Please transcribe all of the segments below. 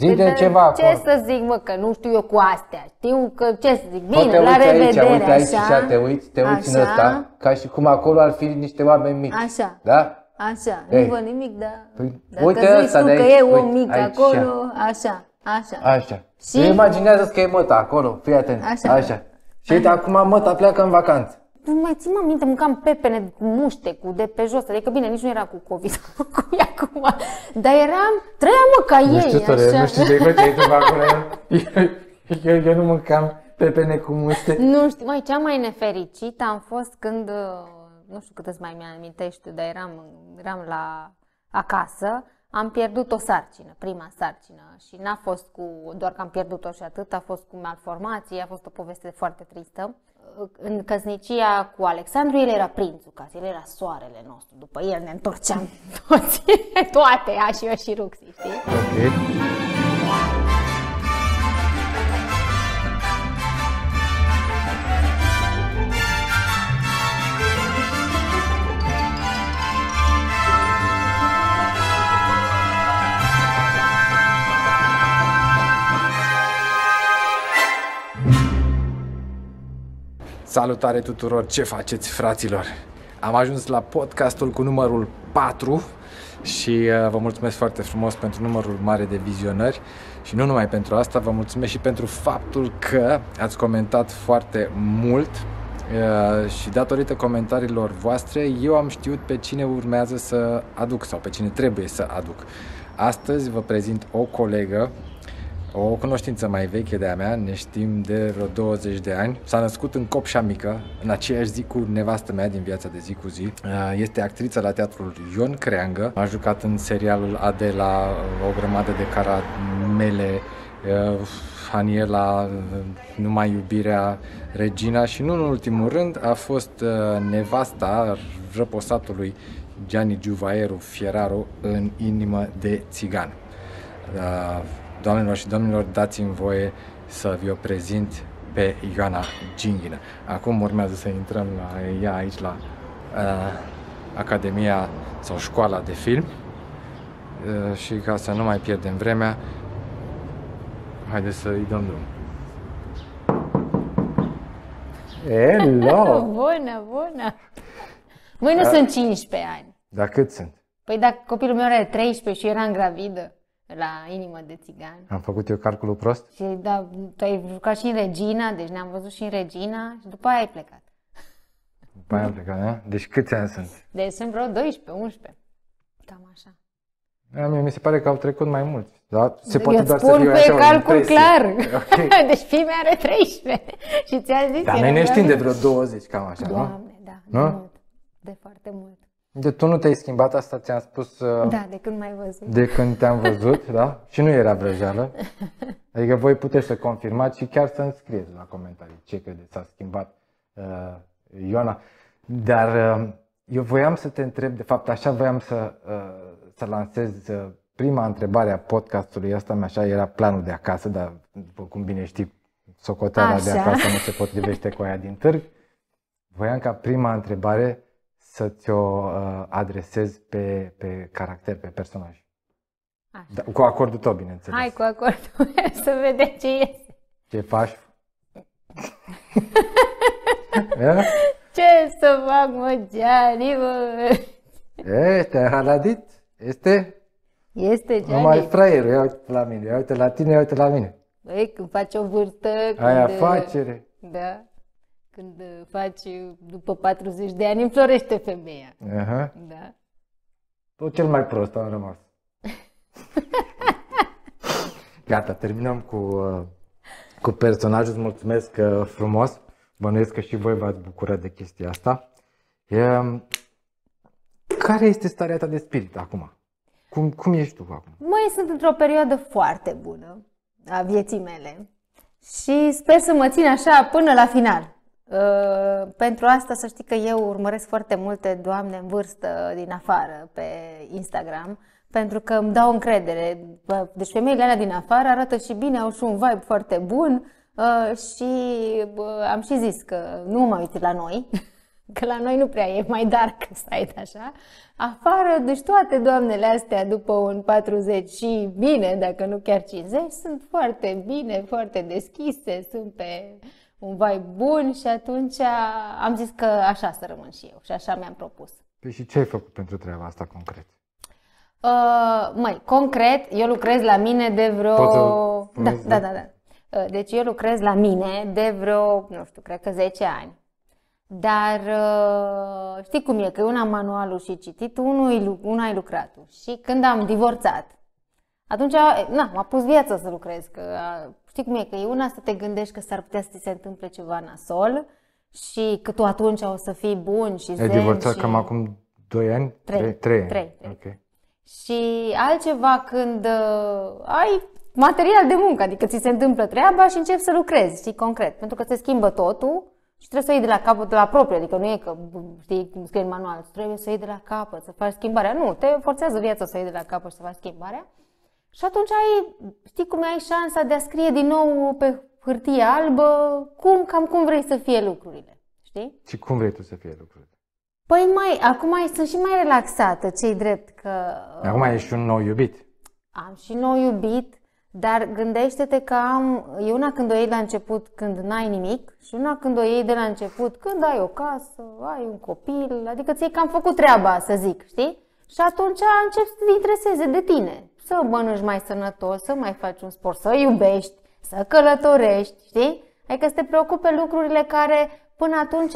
Zic păi, de, ceva. Ce acolo. să zic, mă, că nu știu eu cu astea. Știu că ce să zic. Bine, la revedere, aici, uite aici așa, te uiți, te uiți așa, în ăsta, ca și cum acolo ar fi niște oameni mici. Așa. Da? Așa, Ei. nu văd nimic, dar păi, dacă uite zici asta tu de aici, că e uite, om mic aici, acolo, așa, așa. Așa. Și... Imaginează-ți că e măta acolo, fii atent, așa. așa. Și uite, acum măta pleacă în vacanță nu mai țin mă minte, mâncam pepene cu muște, cu de pe jos, adică bine, nici nu era cu COVID, cum e acum, dar eram, trăiam mă ca nu ei, tăre, așa. Nu știu ce făceai tu acolo, eu, eu, eu, nu mâncam pepene cu muște. Nu știu, mai cea mai nefericită am fost când, nu știu cât îți mai mi-amintești, dar eram, eram la acasă, am pierdut o sarcină, prima sarcină și n-a fost cu, doar că am pierdut-o și atât, a fost cu malformații, a fost o poveste foarte tristă în căsnicia cu Alexandru, el era prințul casei, el era soarele nostru. După el ne întorceam toți, toate, a și eu și Ruxi, știi? Okay. Salutare tuturor, ce faceți fraților? Am ajuns la podcastul cu numărul 4 și uh, vă mulțumesc foarte frumos pentru numărul mare de vizionări și nu numai pentru asta, vă mulțumesc și pentru faptul că ați comentat foarte mult uh, și datorită comentariilor voastre eu am știut pe cine urmează să aduc sau pe cine trebuie să aduc. Astăzi vă prezint o colegă o cunoștință mai veche de-a mea, ne știm de vreo 20 de ani. S-a născut în Copșa Mică, în aceeași zi cu nevastă mea din viața de zi cu zi. Uh, este actriță la teatrul Ion Creangă, a jucat în serialul Adela uh, o grămadă de caramele, Haniela, uh, Numai iubirea, Regina și nu în ultimul rând a fost nevasta răposatului Gianni Giuvaeru Fieraro în inimă de țigan. Doamnelor și domnilor, dați-mi voie să vi-o prezint pe Ioana Ginghină. Acum urmează să intrăm la ea aici la uh, Academia sau Școala de Film uh, și ca să nu mai pierdem vremea, haideți să-i dăm drum. Hello! bună, bună! Măi nu da. sunt 15 ani. Da, cât sunt? Păi dacă copilul meu are 13 și eram gravidă la Inimă de Țigan. Am făcut eu calculul prost? Și da, tu ai jucat și în Regina, deci ne-am văzut și în Regina și după aia ai plecat. După aia am plecat, da? Deci câți ani sunt? Deci sunt vreo 12, 11. Cam așa. Da, mie mi se pare că au trecut mai mulți. Da? Se eu poate doar spun să pe calcul impresie. clar. Okay. deci primii are 13 și ți-a zis... Dar noi ne știm de vreo 20, cam așa, Doamne, da, de, da? mult, de foarte mult. De tu nu te-ai schimbat, asta ți-am spus. Uh, da, de când mai văzut. De când te-am văzut, da? Și nu era vrăjeală. Adică voi puteți să confirmați și chiar să înscrieți la comentarii ce credeți s-a schimbat uh, Ioana. Dar uh, eu voiam să te întreb, de fapt așa voiam să, uh, să lansez uh, prima întrebare a podcastului ăsta, așa era planul de acasă, dar după cum bine știi, socoteala de acasă nu se potrivește cu aia din târg. Voiam ca prima întrebare să ți-o uh, adresezi pe, pe caracter, pe personaj. Da, cu acordul tău, bineînțeles. Hai cu acordul meu să vedem ce iese. Ce faci? ce să fac, mă, Gianni, mă? Este, haladit? Este? Este Gianni. Numai fraierul, ia uite la mine, ia uite la tine, ia uite la mine. Băi, când faci o vârstă... Ai când... afacere. Da. Când uh, faci, uh, după 40 de ani, înflorește femeia. Aha. Da. Tot cel mai prost am rămas. Gata, terminăm cu, uh, cu personajul. Îți mulțumesc frumos. Bănuiesc că și voi v-ați bucurat de chestia asta. E, um, care este starea ta de spirit acum? Cum, cum ești tu acum? Mai sunt într-o perioadă foarte bună a vieții mele și sper să mă țin așa până la final. Uh, pentru asta să știi că eu urmăresc foarte multe doamne în vârstă din afară pe Instagram, pentru că îmi dau încredere. Deci femeile alea din afară arată și bine, au și un vibe foarte bun uh, și uh, am și zis că nu mă uit la noi, că la noi nu prea e mai dark side așa. Afară, deci toate doamnele astea după un 40 și bine, dacă nu chiar 50, sunt foarte bine, foarte deschise, sunt pe un vai bun și atunci am zis că așa să rămân și eu și așa mi-am propus. Păi și ce ai făcut pentru treaba asta concret? Uh, mai concret, eu lucrez la mine de vreo... Da da, da, da, da, da. Deci eu lucrez la mine de vreo, nu știu, cred că 10 ani. Dar uh, știi cum e, că una manualul și citit, unul, una ai lucratul. Și când am divorțat, atunci, na, m-a pus viața să lucrez, că știi cum e, că e una să te gândești că s-ar putea să ți se întâmple ceva nasol și că tu atunci o să fii bun și zen. Ai divorțat și... cam acum 2 ani? 3. 3. 3. Ok. Și altceva când uh, ai material de muncă, adică ți se întâmplă treaba și începi să lucrezi, știi, concret, pentru că se schimbă totul și trebuie să o iei de la capăt, de la propriu, adică nu e că, știi, cum scrie în manual, trebuie să o iei de la capăt, să faci schimbarea. Nu, te forțează viața să o iei de la capăt și să faci schimbarea. Și atunci ai, știi cum ai șansa de a scrie din nou pe hârtie albă cum, cam cum vrei să fie lucrurile, știi? Și cum vrei tu să fie lucrurile? Păi mai, acum sunt și mai relaxată, cei drept că... Acum ești și un nou iubit. Am și nou iubit, dar gândește-te că am, e una când o iei la început când n-ai nimic și una când o iei de la început când ai o casă, ai un copil, adică ți-ai cam făcut treaba, să zic, știi? Și atunci încep să te intereseze de tine să mănânci mai sănătos, să mai faci un sport, să iubești, să călătorești, știi? Adică să te preocupe lucrurile care până atunci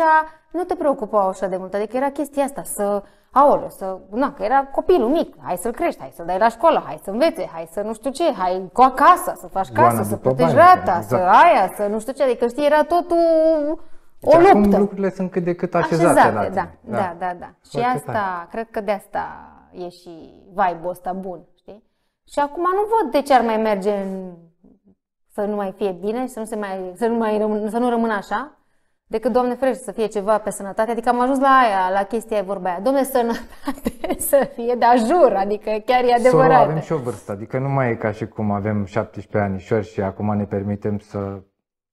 nu te preocupau așa de mult. Adică era chestia asta, să, aolo, să, na, că era copilul mic, hai să-l crești, hai să-l dai la școală, hai să învețe, hai să nu știu ce, hai cu acasă, să faci Bana casă, să plătești rata, exact. să aia, să nu știu ce, adică știi, era totul deci o luptă. Acum lucrurile sunt cât de cât așezate. așezate da, da, da, da, da. Și asta, tare. cred că de asta e și vibe-ul ăsta bun. Și acum nu văd de ce ar mai merge în... să nu mai fie bine, să nu, se mai, să nu, mai rămân, să nu rămână așa, decât, Doamne ferește, să fie ceva pe sănătate. Adică am ajuns la aia, la chestia vorba aia. Doamne, sănătate să fie, de jur, adică chiar e adevărat. Să avem și o vârstă, adică nu mai e ca și cum avem 17 ani și acum ne permitem să,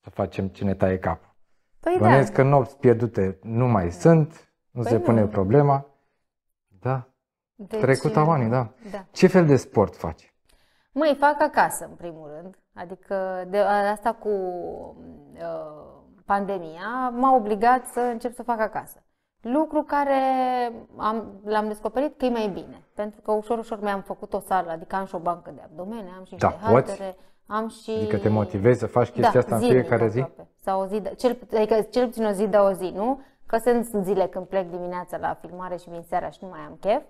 să facem cine taie capul. Păi Bănesc da. că nopți pierdute nu mai sunt, nu păi se nu. pune problema. Da. Deci, Trecuta uh, banii, da. da. Ce fel de sport faci? Măi, fac acasă, în primul rând. Adică de asta cu uh, pandemia m-a obligat să încep să fac acasă. Lucru care am, l-am descoperit că e mai bine. Pentru că ușor, ușor mi-am făcut o sală, adică am și o bancă de abdomene, am și de da, poți? haltere, am și... Adică te motivezi să faci chestia da, asta în fiecare zi? Sau o zi, de, cel, adică cel puțin o zi, da o zi, nu? Că sunt zile când plec dimineața la filmare și vin seara și nu mai am chef.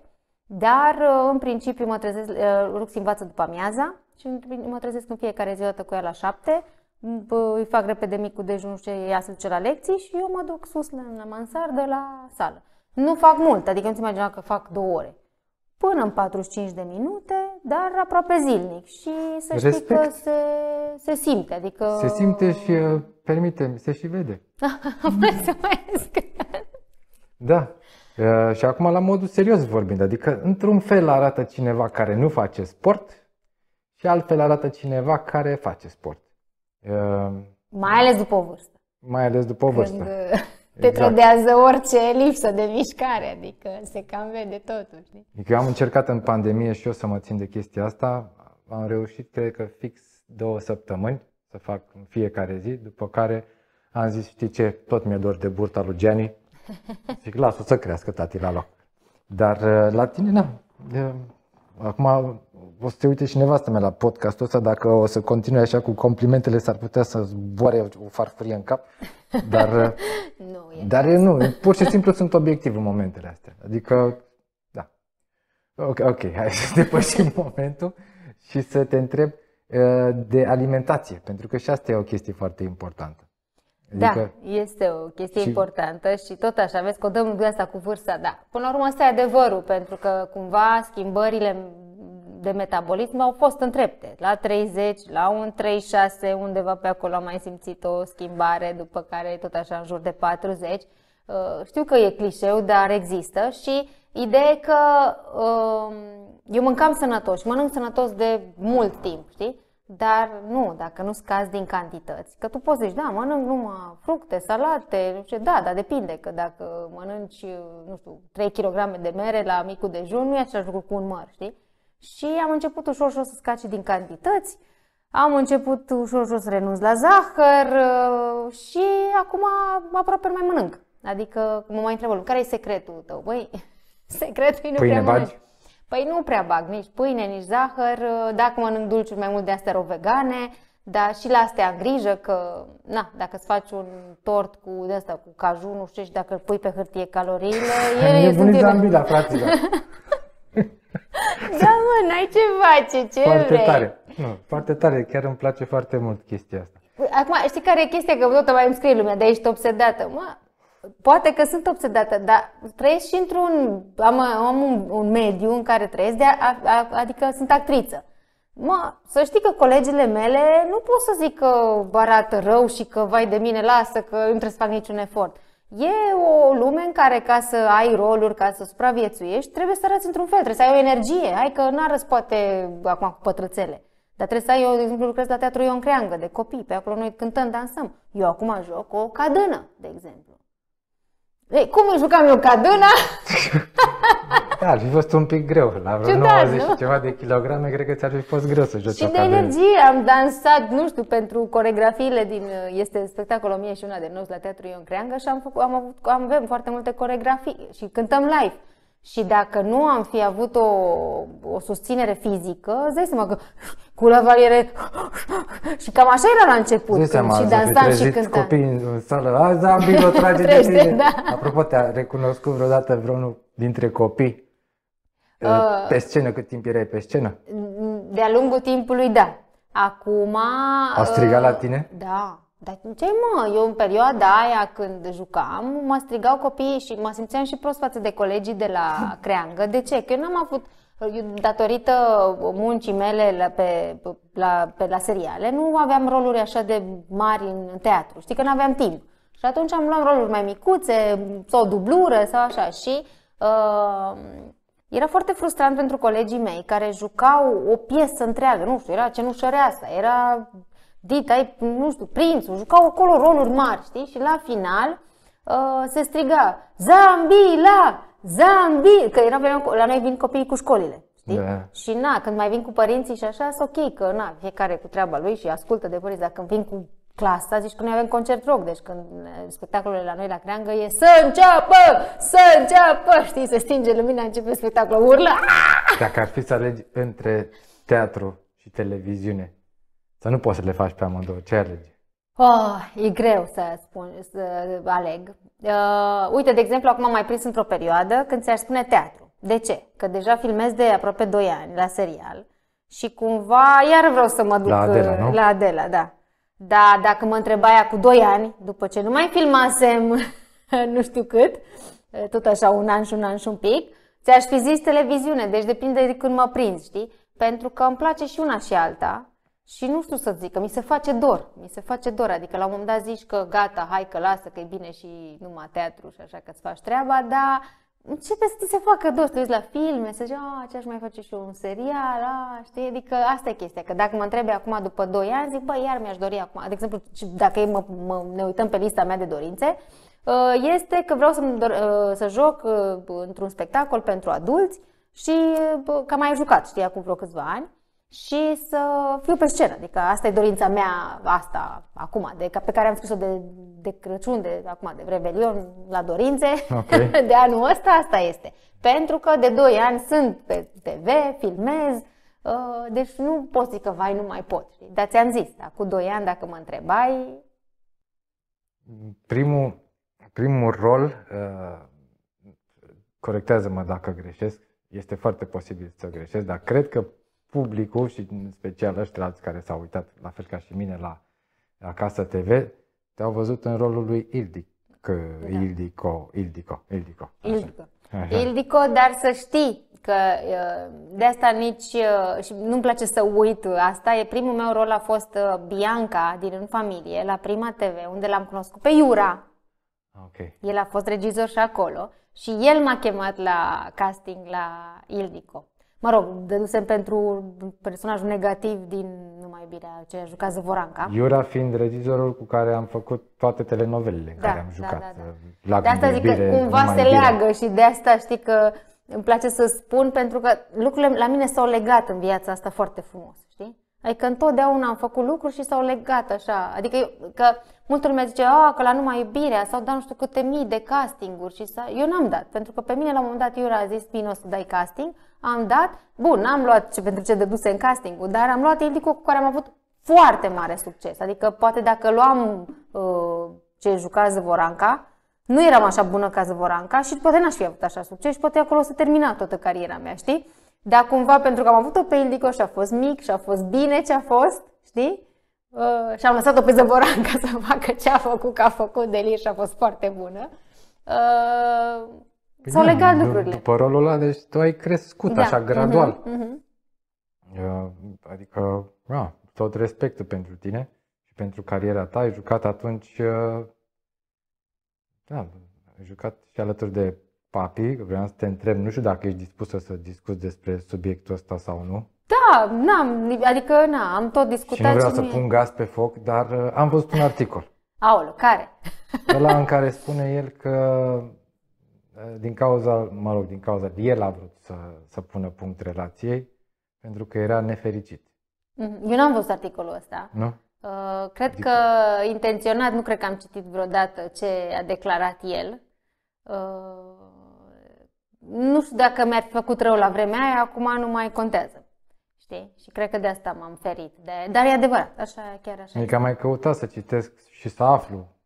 Dar, uh, în principiu, mă trezesc, uh, Rux învață după amiaza și mă trezesc în fiecare zi dată cu ea la șapte, îi fac repede micul dejun și ea se duce la lecții și eu mă duc sus la, mansardă, la sală. Nu fac mult, adică nu-ți imagina că fac două ore. Până în 45 de minute, dar aproape zilnic și să Respect. că se, se simte, adică... Se simte și, uh, permite se și vede. Mulțumesc! da, Uh, și acum la modul serios vorbind, adică într-un fel arată cineva care nu face sport și altfel arată cineva care face sport. Uh, mai ales după vârstă. Mai ales după vârstă. Uh, Când exact. te exact. trădează orice lipsă de mișcare, adică se cam vede totul. Știi? Adică eu am încercat în pandemie și eu să mă țin de chestia asta. Am reușit, cred că fix două săptămâni să fac în fiecare zi, după care am zis, știi ce, tot mi-e dor de burta lui Gianni, Zic, lasă să crească tati la loc. Dar uh, la tine, da. acum o să te uite și nevastă mea la podcastul ăsta, dacă o să continue așa cu complimentele, s-ar putea să zboare o farfurie în cap, dar, uh, nu, e dar e, nu, pur și simplu sunt obiectiv în momentele astea. Adică, da, ok, okay hai să depășim momentul și să te întreb de alimentație, pentru că și asta e o chestie foarte importantă. Da, adică... Da, este o chestie și... importantă și tot așa, vezi că o dăm de asta cu vârsta, da. Până la urmă, asta e adevărul, pentru că cumva schimbările de metabolism au fost întrepte. La 30, la un 36, undeva pe acolo am mai simțit o schimbare, după care tot așa în jur de 40. Uh, știu că e clișeu, dar există și ideea e că uh, eu mâncam sănătos, mănânc sănătos de mult timp, știi? Dar nu, dacă nu scazi din cantități. Că tu poți zici, da, mănânc numai fructe, salate, nu știu, da, dar depinde, că dacă mănânci, nu știu, 3 kg de mere la micul dejun, nu e același lucru cu un măr, știi? Și am început ușor ușor să scaci din cantități, am început ușor ușor să renunț la zahăr uh, și acum aproape mai mănânc. Adică mă mai întrebă, care e secretul tău? Băi, secretul e nu pâine prea bagi? Păi nu prea bag nici pâine, nici zahăr, uh, dacă mănânc dulciuri mai mult de astea erau vegane, dar și la astea grijă că, na, dacă îți faci un tort cu de asta, cu caju, nu știu, și dacă îl pui pe hârtie caloriile, ele e sunt de ambila, fraților. da, mă, n-ai ce face, ce foarte vrei? tare. Nu, foarte tare, chiar îmi place foarte mult chestia asta. Păi, acum, știi care e chestia? Că tot mai îmi scrie lumea, de aici obsedată. Mă, poate că sunt obsedată, dar trăiesc și într-un... Am, am un, un mediu în care trăiesc, de a, a, adică sunt actriță. Mă, să știi că colegile mele nu pot să zic că arată rău și că vai de mine, lasă, că nu trebuie să fac niciun efort. E o lume în care ca să ai roluri, ca să supraviețuiești, trebuie să arăți într-un fel, trebuie să ai o energie. Hai că nu arăți poate acum cu pătrățele. Dar trebuie să ai, eu, de exemplu, lucrez la teatru Ion Creangă, de copii, pe acolo noi cântăm, dansăm. Eu acum joc o cadână, de exemplu. Ei, cum îl jucam eu, ca dâna? da, ar fi fost un pic greu. La vreo Ciudat, 90 nu? și ceva de kilograme, cred că ți-ar fi fost greu să joci Și de energie am dansat, nu știu, pentru coregrafiile din... Este spectacolul 1001 de nopți la Teatrul Ion Creangă și am, făcut, am, avut, am avem foarte multe coregrafii și cântăm live. Și dacă nu am fi avut o, o susținere fizică, zăi, să mă că cu la valiere și cam așa era la început. Când seama, și dansam și cântam. copii în sală, a, zambi, o trage de tine. Da. Apropo, te-a recunoscut vreodată vreunul dintre copii uh, pe scenă cât timp erai pe scenă? De-a lungul timpului, da. Acum... a strigat uh, la tine? Da. Dar ce mă? Eu în perioada aia când jucam, mă strigau copiii și mă simțeam și prost față de colegii de la Creangă. De ce? Că eu n-am avut, eu, datorită muncii mele la, pe, la, pe, la seriale, nu aveam roluri așa de mari în teatru. Știi că n-aveam timp. Și atunci am luat roluri mai micuțe sau dublură sau așa și uh, era foarte frustrant pentru colegii mei care jucau o piesă întreagă, nu știu, era asta. era Dita, nu știu, prințul, jucau acolo roluri mari, știi? Și la final uh, se striga Zambila! Zambi! Că era vreo, la noi vin copiii cu școlile, știi? Da. Și na, când mai vin cu părinții și așa, sunt ok, că na, fiecare cu treaba lui și ascultă de părinți, dar când vin cu clasa, zici că noi avem concert rock, deci când uh, spectacolele la noi la Creangă e să înceapă, să înceapă, știi, se stinge lumina, începe spectacolul, urlă. Dacă ar fi să alegi între teatru și televiziune, să nu poți să le faci pe amândouă. Ce alegi? Oh, e greu să spun, să aleg. Uh, uite, de exemplu, acum am mai prins într-o perioadă când ți-aș spune teatru. De ce? Că deja filmez de aproape 2 ani la serial și cumva iar vreau să mă duc la Adela, uh, nu? La Adela da. Da, dacă mă întrebai cu 2 ani, după ce nu mai filmasem nu știu cât, uh, tot așa un an și un an și un pic, ți-aș fi zis televiziune, deci depinde de când mă prind, știi? Pentru că îmi place și una și alta și nu știu să zic, că mi se face dor, mi se face dor, adică la un moment dat zici că gata, hai că lasă, că e bine și numai teatru și așa că îți faci treaba, dar începe să ți se facă dor, să te uiți la filme, să zici, a, ah, ce aș mai face și eu, un serial, a, ah, știi, adică asta e chestia, că dacă mă întrebe acum după 2 ani, zic, bă, iar mi-aș dori acum, de exemplu, dacă mă, mă, ne uităm pe lista mea de dorințe, uh, este că vreau să, uh, să joc uh, într-un spectacol pentru adulți și că am mai jucat, știi, acum vreo câțiva ani, și să fiu pe scenă. Adică asta e dorința mea, asta, acum, de, pe care am spus-o de, de Crăciun, de acum, de Revelion, la dorințe, okay. de anul ăsta, asta este. Pentru că de 2 ani sunt pe TV, filmez, uh, deci nu pot zic că, vai, nu mai pot. Dar ți-am zis, da, cu 2 ani, dacă mă întrebai... Primul, primul rol, uh, corectează-mă dacă greșesc, este foarte posibil să greșesc, dar cred că publicul și în special ăștia care s-au uitat la fel ca și mine la Acasă TV, te-au văzut în rolul lui Ildic. Da. Ildico, Ildico, Ildico. Așa. Ildico. Așa. Ildico, dar să știi că uh, de asta nici, uh, și nu-mi place să uit asta, e primul meu rol a fost uh, Bianca din În Familie, la Prima TV, unde l-am cunoscut pe Iura. Ah, okay. El a fost regizor și acolo și el m-a chemat la casting la Ildico mă rog, dădusem pentru personajul negativ din Numai bine ce a jucat Zvoranca. Iura fiind regizorul cu care am făcut toate telenovelele în da, care am da, da, jucat. Da, da, da. de asta zic că cumva se iubirea. leagă și de asta știi că îmi place să spun pentru că lucrurile la mine s-au legat în viața asta foarte frumos, știi? Adică întotdeauna am făcut lucruri și s-au legat așa. Adică că multul lumea zice, a, că la numai iubirea s-au dat nu știu câte mii de castinguri și s-a... eu n-am dat, pentru că pe mine la un moment dat Iura a zis, bine o să dai casting, am dat, bun, n-am luat ce pentru ce dăduse în castingul, dar am luat Ildico cu care am avut foarte mare succes. Adică poate dacă luam uh, ce juca Zvoranca, nu eram așa bună ca Zvoranca și poate n-aș fi avut așa succes și poate acolo o să termina toată cariera mea, știi? Dar cumva, pentru că am avut-o pe Ildico și a fost mic și a fost bine ce a fost, știi? Uh, și am lăsat-o pe Zăboran ca să facă ce a făcut, că a făcut delir și a fost foarte bună. Uh, păi s-au da, legat lucrurile. După rolul ăla, deci tu ai crescut da. așa, gradual. Uh-huh, uh-huh. Uh, adică, da, tot respectul pentru tine și pentru cariera ta. Ai jucat atunci, uh, da, ai jucat și alături de Papi, vreau să te întreb, nu știu dacă ești dispusă să discuți despre subiectul ăsta sau nu. Da, n-am, adică na, am tot discutat. Și nu vreau și să mie. pun gaz pe foc, dar uh, am văzut un articol. Aolo, care? Ăla în care spune el că uh, din cauza, mă rog, din cauza, el a vrut să, să pună punct relației pentru că era nefericit. Mhm, eu n-am văzut articolul ăsta. Nu? Uh, cred adică... că intenționat, nu cred că am citit vreodată ce a declarat el. Uh, nu știu dacă mi-ar fi făcut rău la vremea aia, acum nu mai contează. Știi? Și cred că de asta m-am ferit. De... Dar e adevărat, așa, chiar așa. Adică am mai căutat să citesc și să aflu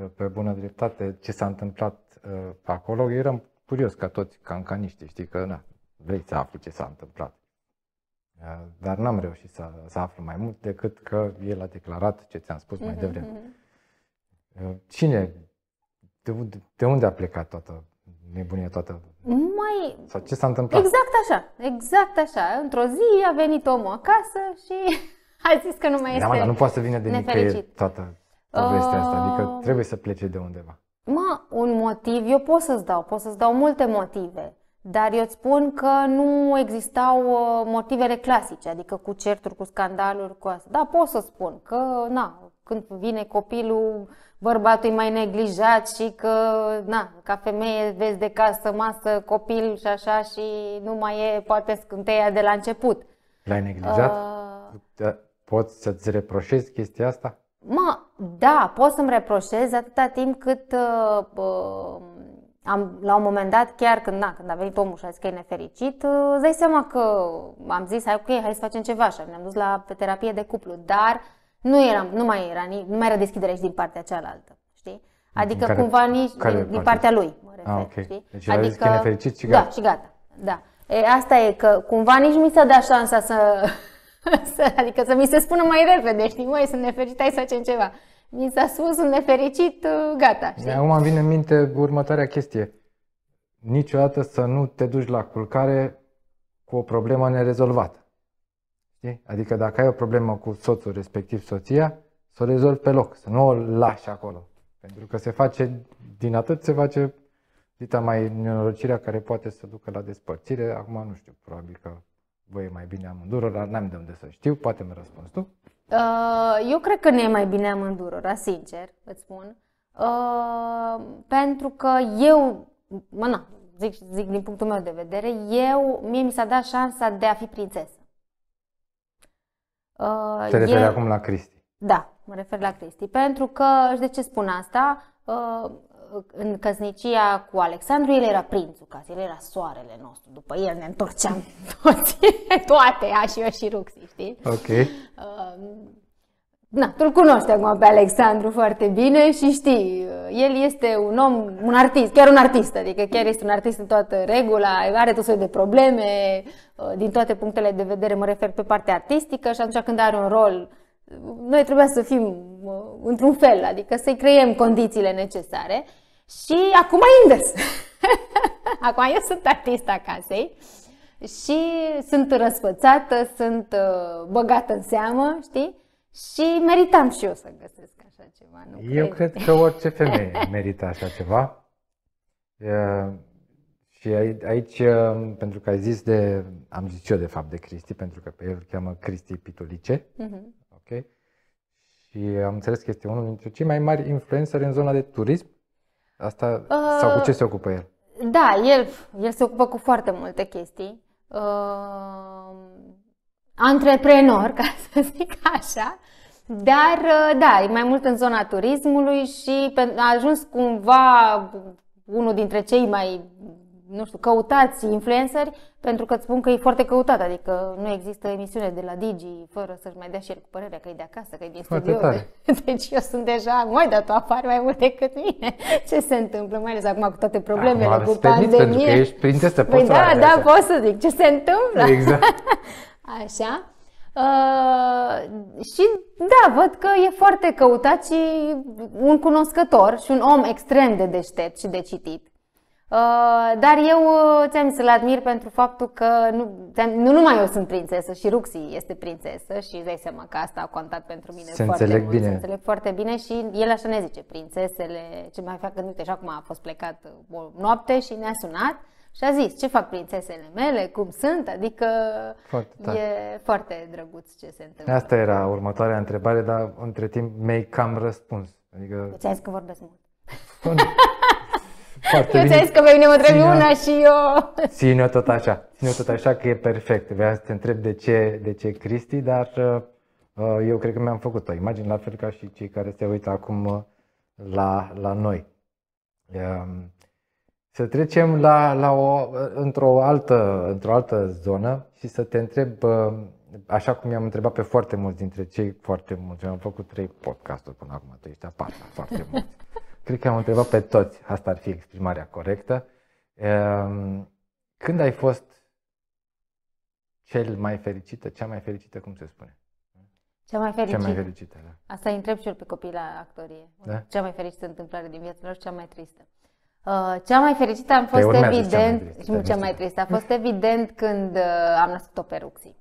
uh, pe bună dreptate ce s-a întâmplat pe uh, acolo. Eu eram curios ca toți cancaniști, știi că na, vrei să aflu ce s-a întâmplat. Uh, dar n-am reușit să, să aflu mai mult decât că el a declarat ce ți-am spus mai mhm, devreme. Mhm. cine, de unde, de unde a plecat toată nebunia toată. Mai... Sau ce s-a întâmplat? Exact așa, exact așa. Într-o zi a venit omul acasă și a zis că nu mai da, este Da, dar nu poate să vină de nicăieri toată povestea asta, adică um, trebuie să plece de undeva. Mă, un motiv, eu pot să-ți dau, pot să-ți dau multe motive, dar eu îți spun că nu existau uh, motivele clasice, adică cu certuri, cu scandaluri, cu asta. Da, pot să spun că, na, când vine copilul, bărbatul e mai neglijat și că, na, ca femeie vezi de casă, masă, copil și așa și nu mai e poate scânteia de la început. L-ai neglijat? Uh... Da, poți să-ți reproșezi chestia asta? Mă, da, pot să-mi reproșez atâta timp cât uh, uh, am, la un moment dat, chiar când, na, când a venit omul și a zis că e nefericit, uh, îți dai seama că am zis, hai, ok, hai să facem ceva așa, ne-am dus la terapie de cuplu, dar nu, era, nu, mai era, nu mai era deschidere și din partea cealaltă, știi? Mhm. Adică care, cumva nici care din, din partea lui, mă ah, refer, ah, okay. știi? Deci adică, că și da, gata. Da, și gata, da. E, asta e, că cumva nici mi s-a dat șansa să, să, adică să mi se spună mai repede, știi, măi, sunt nefericit, hai să facem ceva. Mi s-a spus, sunt nefericit, gata, știi? Acum îmi vine în minte următoarea chestie. Niciodată să nu te duci la culcare cu o problemă nerezolvată. Adică dacă ai o problemă cu soțul, respectiv soția, să o rezolvi pe loc, să nu o lași acolo. Pentru că se face, din atât se face dita mai nenorocirea care poate să ducă la despărțire. Acum nu știu, probabil că vă e mai bine amândurora, n-am de unde să știu, poate mi răspunzi tu. Uh, eu cred că ne e mai bine amândurora, sincer, îți spun. Uh, pentru că eu, mă na, zic, zic din punctul meu de vedere, eu, mie mi s-a dat șansa de a fi prințesă. Uh, Te referi e... acum la Cristi. Da, mă refer la Cristi. Pentru că, și de ce spun asta, uh, în căsnicia cu Alexandru, el era prințul casei, el era soarele nostru. După el ne întorceam toți, toate, a și eu și Ruxi, știi? Ok. Uh, Na, tu-l cunoști acum pe Alexandru foarte bine și știi, el este un om, un artist, chiar un artist, adică chiar este un artist în toată regula, are tot soiul de probleme, uh, din toate punctele de vedere mă refer pe partea artistică și atunci când are un rol, noi trebuia să fim uh, într-un fel, adică să-i creiem condițiile necesare și acum e invers. acum eu sunt artista casei și sunt răsfățată, sunt uh, băgată în seamă, știi? Și meritam și eu să găsesc așa ceva. Nu eu cred, cred că orice femeie merită așa ceva. și aici, pentru că ai zis de, am zis eu de fapt de Cristi, pentru că pe el îl cheamă Cristi Pitulice, uh-huh. ok? Și am înțeles că este unul dintre cei mai mari influenceri în zona de turism. Asta, uh, sau cu ce se ocupă el? Da, el, el se ocupă cu foarte multe chestii. Uh, antreprenor, ca să zic așa, dar ă, da, e mai mult în zona turismului și a ajuns cumva unul dintre cei mai, nu știu, căutați influenceri, pentru că îți spun că e foarte căutat, adică nu există emisiune de la Digi fără să-și mai dea și el cu părerea că e de acasă, că e din studio. Deci eu sunt deja, mai dar tu apari mai mult decât mine. Ce se întâmplă, mai ales acum cu toate problemele, da, cu pandemie? Pentru că ești prințesă, poți păi da, da, pot să zic, ce se întâmplă? Exact. Așa. Uh, și da, văd că e foarte căutat și un cunoscător și un om extrem de deștept și de citit. Uh, dar eu uh, ți-am să-l admir pentru faptul că nu, nu numai eu sunt prințesă și Ruxi este prințesă și îți dai seama că asta a contat pentru mine se foarte înțeleg mult, bine. se înțeleg foarte bine și el așa ne zice, prințesele, ce mai fac când, uite, așa acum a fost plecat uh, o noapte și ne-a sunat și a zis, ce fac prințesele mele, cum sunt, adică foarte e foarte drăguț ce se întâmplă. Asta era următoarea întrebare, dar între timp mi-ai cam răspuns. Adică... Eu ți-am zis că vorbesc mult. Foarte eu bine. ți zis că pe mine mă trebuie ține, una și eu... Ține-o tot așa, ține tot așa că e perfect. Vreau să te întreb de ce, de ce Cristi, dar uh, eu cred că mi-am făcut o imagine, la fel ca și cei care se uită acum uh, la, la noi. Um, să trecem la, la o, într-o, altă, într-o altă zonă și să te întreb, așa cum i-am întrebat pe foarte mulți dintre cei foarte mulți, am făcut trei podcasturi până acum, tu ești a patra, foarte mulți. Cred că am întrebat pe toți, asta ar fi exprimarea corectă. Ehm, când ai fost cel mai fericită, cea mai fericită, cum se spune? Cea mai fericită. Cea mai fericită da. Asta îi întreb și eu pe copii la actorie. Da? Cea mai fericită întâmplare din viața lor, cea mai tristă. Uh, cea mai fericită am fost evident, cea mai, tristă, cea mai tristă, a fost evident când uh, am născut-o pe Ruxi.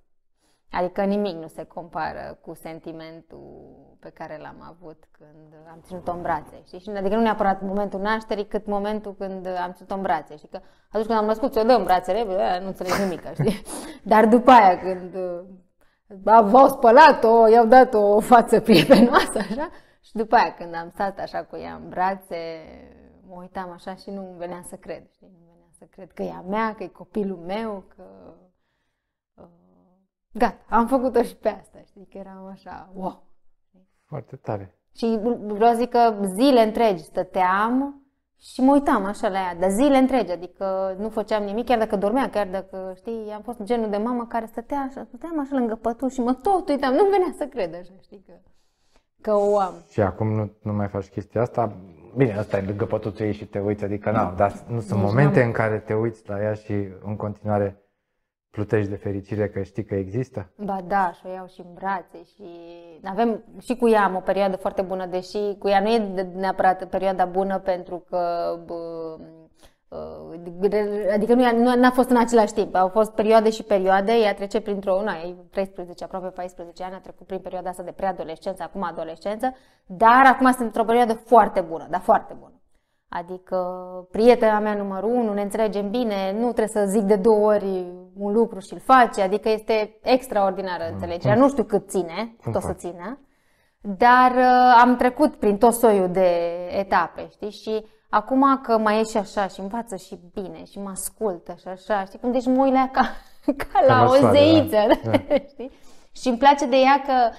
Adică nimic nu se compară cu sentimentul pe care l-am avut când uh, am ținut-o în brațe. Știi? adică nu neapărat momentul nașterii, cât momentul când am ținut-o în brațe. Știi? Că atunci când am născut, ți-o în brațele, bă, nu înțeleg nimic, știi? Dar după aia, când v-au spălat-o, i-au dat o față prietenoasă, așa, și după aia când am stat așa cu ea în brațe, mă uitam așa și nu venea să cred, știi? nu venea să cred că e a mea, că e copilul meu, că... gat, uh, gata, am făcut-o și pe asta, știi? Că eram așa, wow! Foarte tare. Și vreau zic că zile întregi stăteam și mă uitam așa la ea, dar zile întregi, adică nu făceam nimic, chiar dacă dormea, chiar dacă, știi, am fost genul de mamă care stătea așa, stăteam așa lângă pătul și mă tot uitam, nu venea să cred așa, știi, că, că o am. Și acum nu, nu mai faci chestia asta, Bine, asta e lângă pătuțul ei și te uiți, adică nu da. dar nu sunt deci, momente am... în care te uiți la ea și în continuare plutești de fericire că știi că există? Ba da, și o iau și în brațe și avem și cu ea am o perioadă foarte bună, deși cu ea nu e neapărat perioada bună pentru că bă, Uh, adică nu, n-a fost în același timp, au fost perioade și perioade, ea trece printr-o, una, e 13, aproape 14 ani, a trecut prin perioada asta de preadolescență, acum adolescență, dar acum sunt într-o perioadă foarte bună, dar foarte bună. Adică prietena mea numărul unu, ne înțelegem bine, nu trebuie să zic de două ori un lucru și îl face, adică este extraordinară mm, înțelegerea, nu știu cât ține, tot să țină, dar uh, am trecut prin tot soiul de etape, știi, și Acum că mai e și așa și învață și bine și mă ascultă și așa, știi cum? Deci mă ca, ca la, o soare, da, da. zeiță, da. știi? Și îmi place de ea că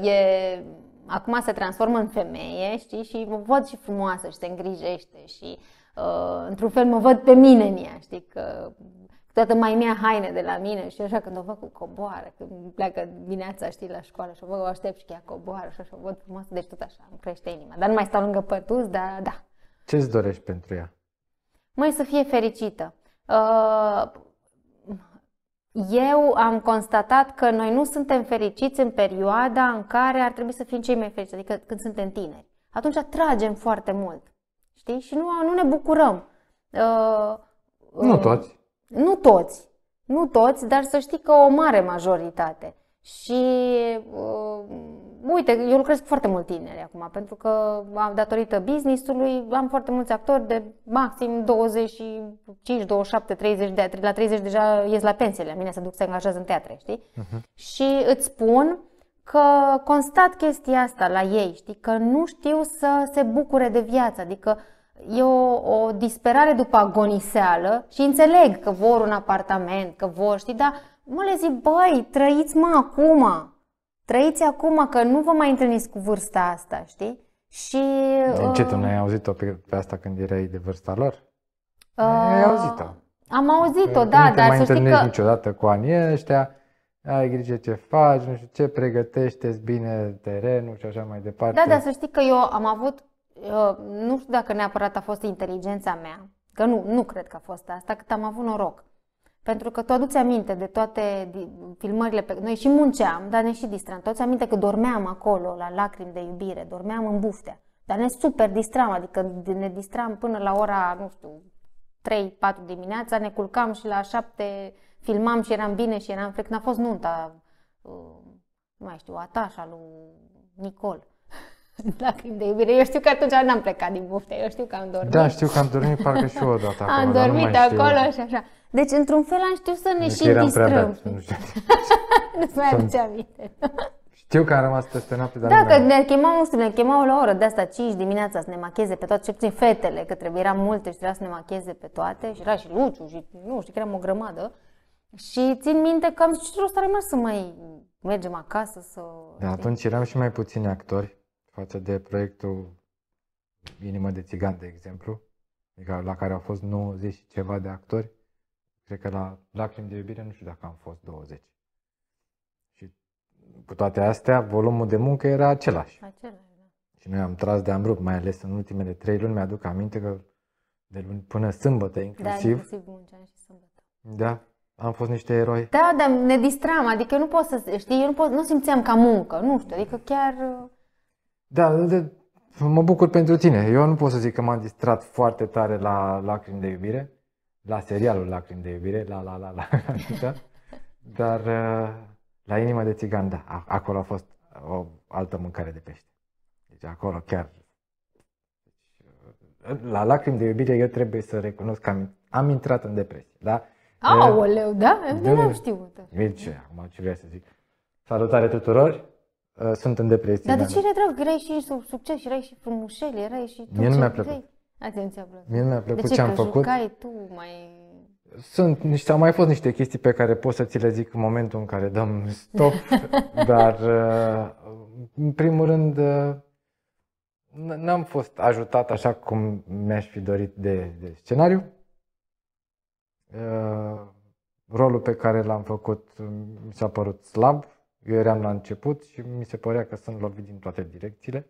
uh, e acum se transformă în femeie, știi, și mă văd și frumoasă și se îngrijește și uh, într-un fel mă văd pe mine în ea, știi, că toată mai mea haine de la mine și așa când o văd cu coboară, când pleacă dimineața, știi, la școală și o văd, o aștept și chiar coboară și așa, o văd frumoasă, deci tot așa, îmi crește inima. Dar nu mai stau lângă pătuți, dar da, ce îți dorești pentru ea? Mai să fie fericită. Uh, eu am constatat că noi nu suntem fericiți în perioada în care ar trebui să fim cei mai fericiți, adică când suntem tineri. Atunci tragem foarte mult, știi? Și nu, nu ne bucurăm. Uh, nu toți. Nu toți. Nu toți, dar să știi că o mare majoritate. Și uh, uite, eu lucrez cu foarte mult tineri acum, pentru că, datorită business-ului, am foarte mulți actori de maxim 25, 27, 30 de ani. La 30 deja ies la pensie, la mine se duc să angajează în teatre, știi? Uh-huh. Și îți spun că constat chestia asta la ei, știi, că nu știu să se bucure de viață, adică e o, o disperare după agoniseală și înțeleg că vor un apartament, că vor, știi, dar mă le zic, băi, trăiți-mă acum, trăiți acum că nu vă mai întâlniți cu vârsta asta, știi? Și... De uh, ce tu n-ai auzit-o pe, pe asta când erai de vârsta lor? Uh, ai auzit-o. Am auzit-o, păi, da, nu dar mai să știi că... niciodată cu anii ăștia, ai grijă ce faci, nu știu ce, pregătește bine terenul și așa mai departe. Da, dar să știi că eu am avut, uh, nu știu dacă neapărat a fost inteligența mea, că nu, nu cred că a fost asta, cât am avut noroc. Pentru că tu aduți aminte de toate filmările pe noi și munceam, dar ne și distram. Tu aminte că dormeam acolo la lacrimi de iubire, dormeam în buftea. Dar ne super distram, adică ne distram până la ora, nu știu, 3-4 dimineața, ne culcam și la 7 filmam și eram bine și eram frec. N-a fost nunta, uh, nu mai știu, atașa lui Nicol lacrimi da, de iubire. Eu știu că atunci n-am plecat din bufte, eu știu că am dormit. Da, știu că am dormit parcă și o dată. acolo, Am dormit acolo știu. și așa. Deci, într-un fel, am știut să ne deci și distrăm. nu știu. Nu-ți mai aduce aminte. Știu că am rămas peste noapte, dar Da, că ne chemau, nu știu, ne chemau la ora oră de asta, 5 dimineața, să ne macheze pe toate, ce puțin fetele, că trebuie, eram multe și trebuia să ne macheze pe toate. Și era și Luciu și, nu știu, că eram o grămadă. Și țin minte că am zis, ce rost are să mai mergem acasă să... Da, atunci eram și mai puțini actori față de proiectul Inima de Țigan, de exemplu, adică la care au fost 90 și ceva de actori, cred că la Lacrimi de iubire nu știu dacă am fost 20. Și cu toate astea, volumul de muncă era același. Același, da. Și noi am tras de rupt, mai ales în ultimele trei luni, mi-aduc aminte că de luni până sâmbătă inclusiv. Da, inclusiv munceam și sâmbătă. Da, am fost niște eroi. Da, dar ne distram, adică eu nu pot să, știi, eu nu, pot, nu simțeam ca muncă, nu știu, adică chiar... Da, de, mă bucur pentru tine. Eu nu pot să zic că m-am distrat foarte tare la Lacrimi de iubire, la serialul Lacrimi de iubire, la la la la, așa, dar uh, la Inima de țigan, da, acolo a fost o altă mâncare de pește. Deci acolo chiar deci, la lacrimi de iubire eu trebuie să recunosc că am, am intrat în depresie, da? Aoleu, da? da nu da. am știut. Deci, acum ce vreau să zic. Salutare tuturor! Uh, sunt în depresie. Dar de ce retrag? Că erai și succes, și erai și frumușel, erai și tot Mie nu mi-a plăcut. nu a plăcut. Mie nu mi-a plăcut de ce, ce am că făcut. Jucai tu mai... Sunt niște, au mai fost niște chestii pe care pot să ți le zic în momentul în care dăm stop, dar uh, în primul rând uh, n-am fost ajutat așa cum mi-aș fi dorit de, de scenariu. Rolul pe care l-am făcut mi s-a părut slab, eu eram la început și mi se părea că sunt lovit din toate direcțiile.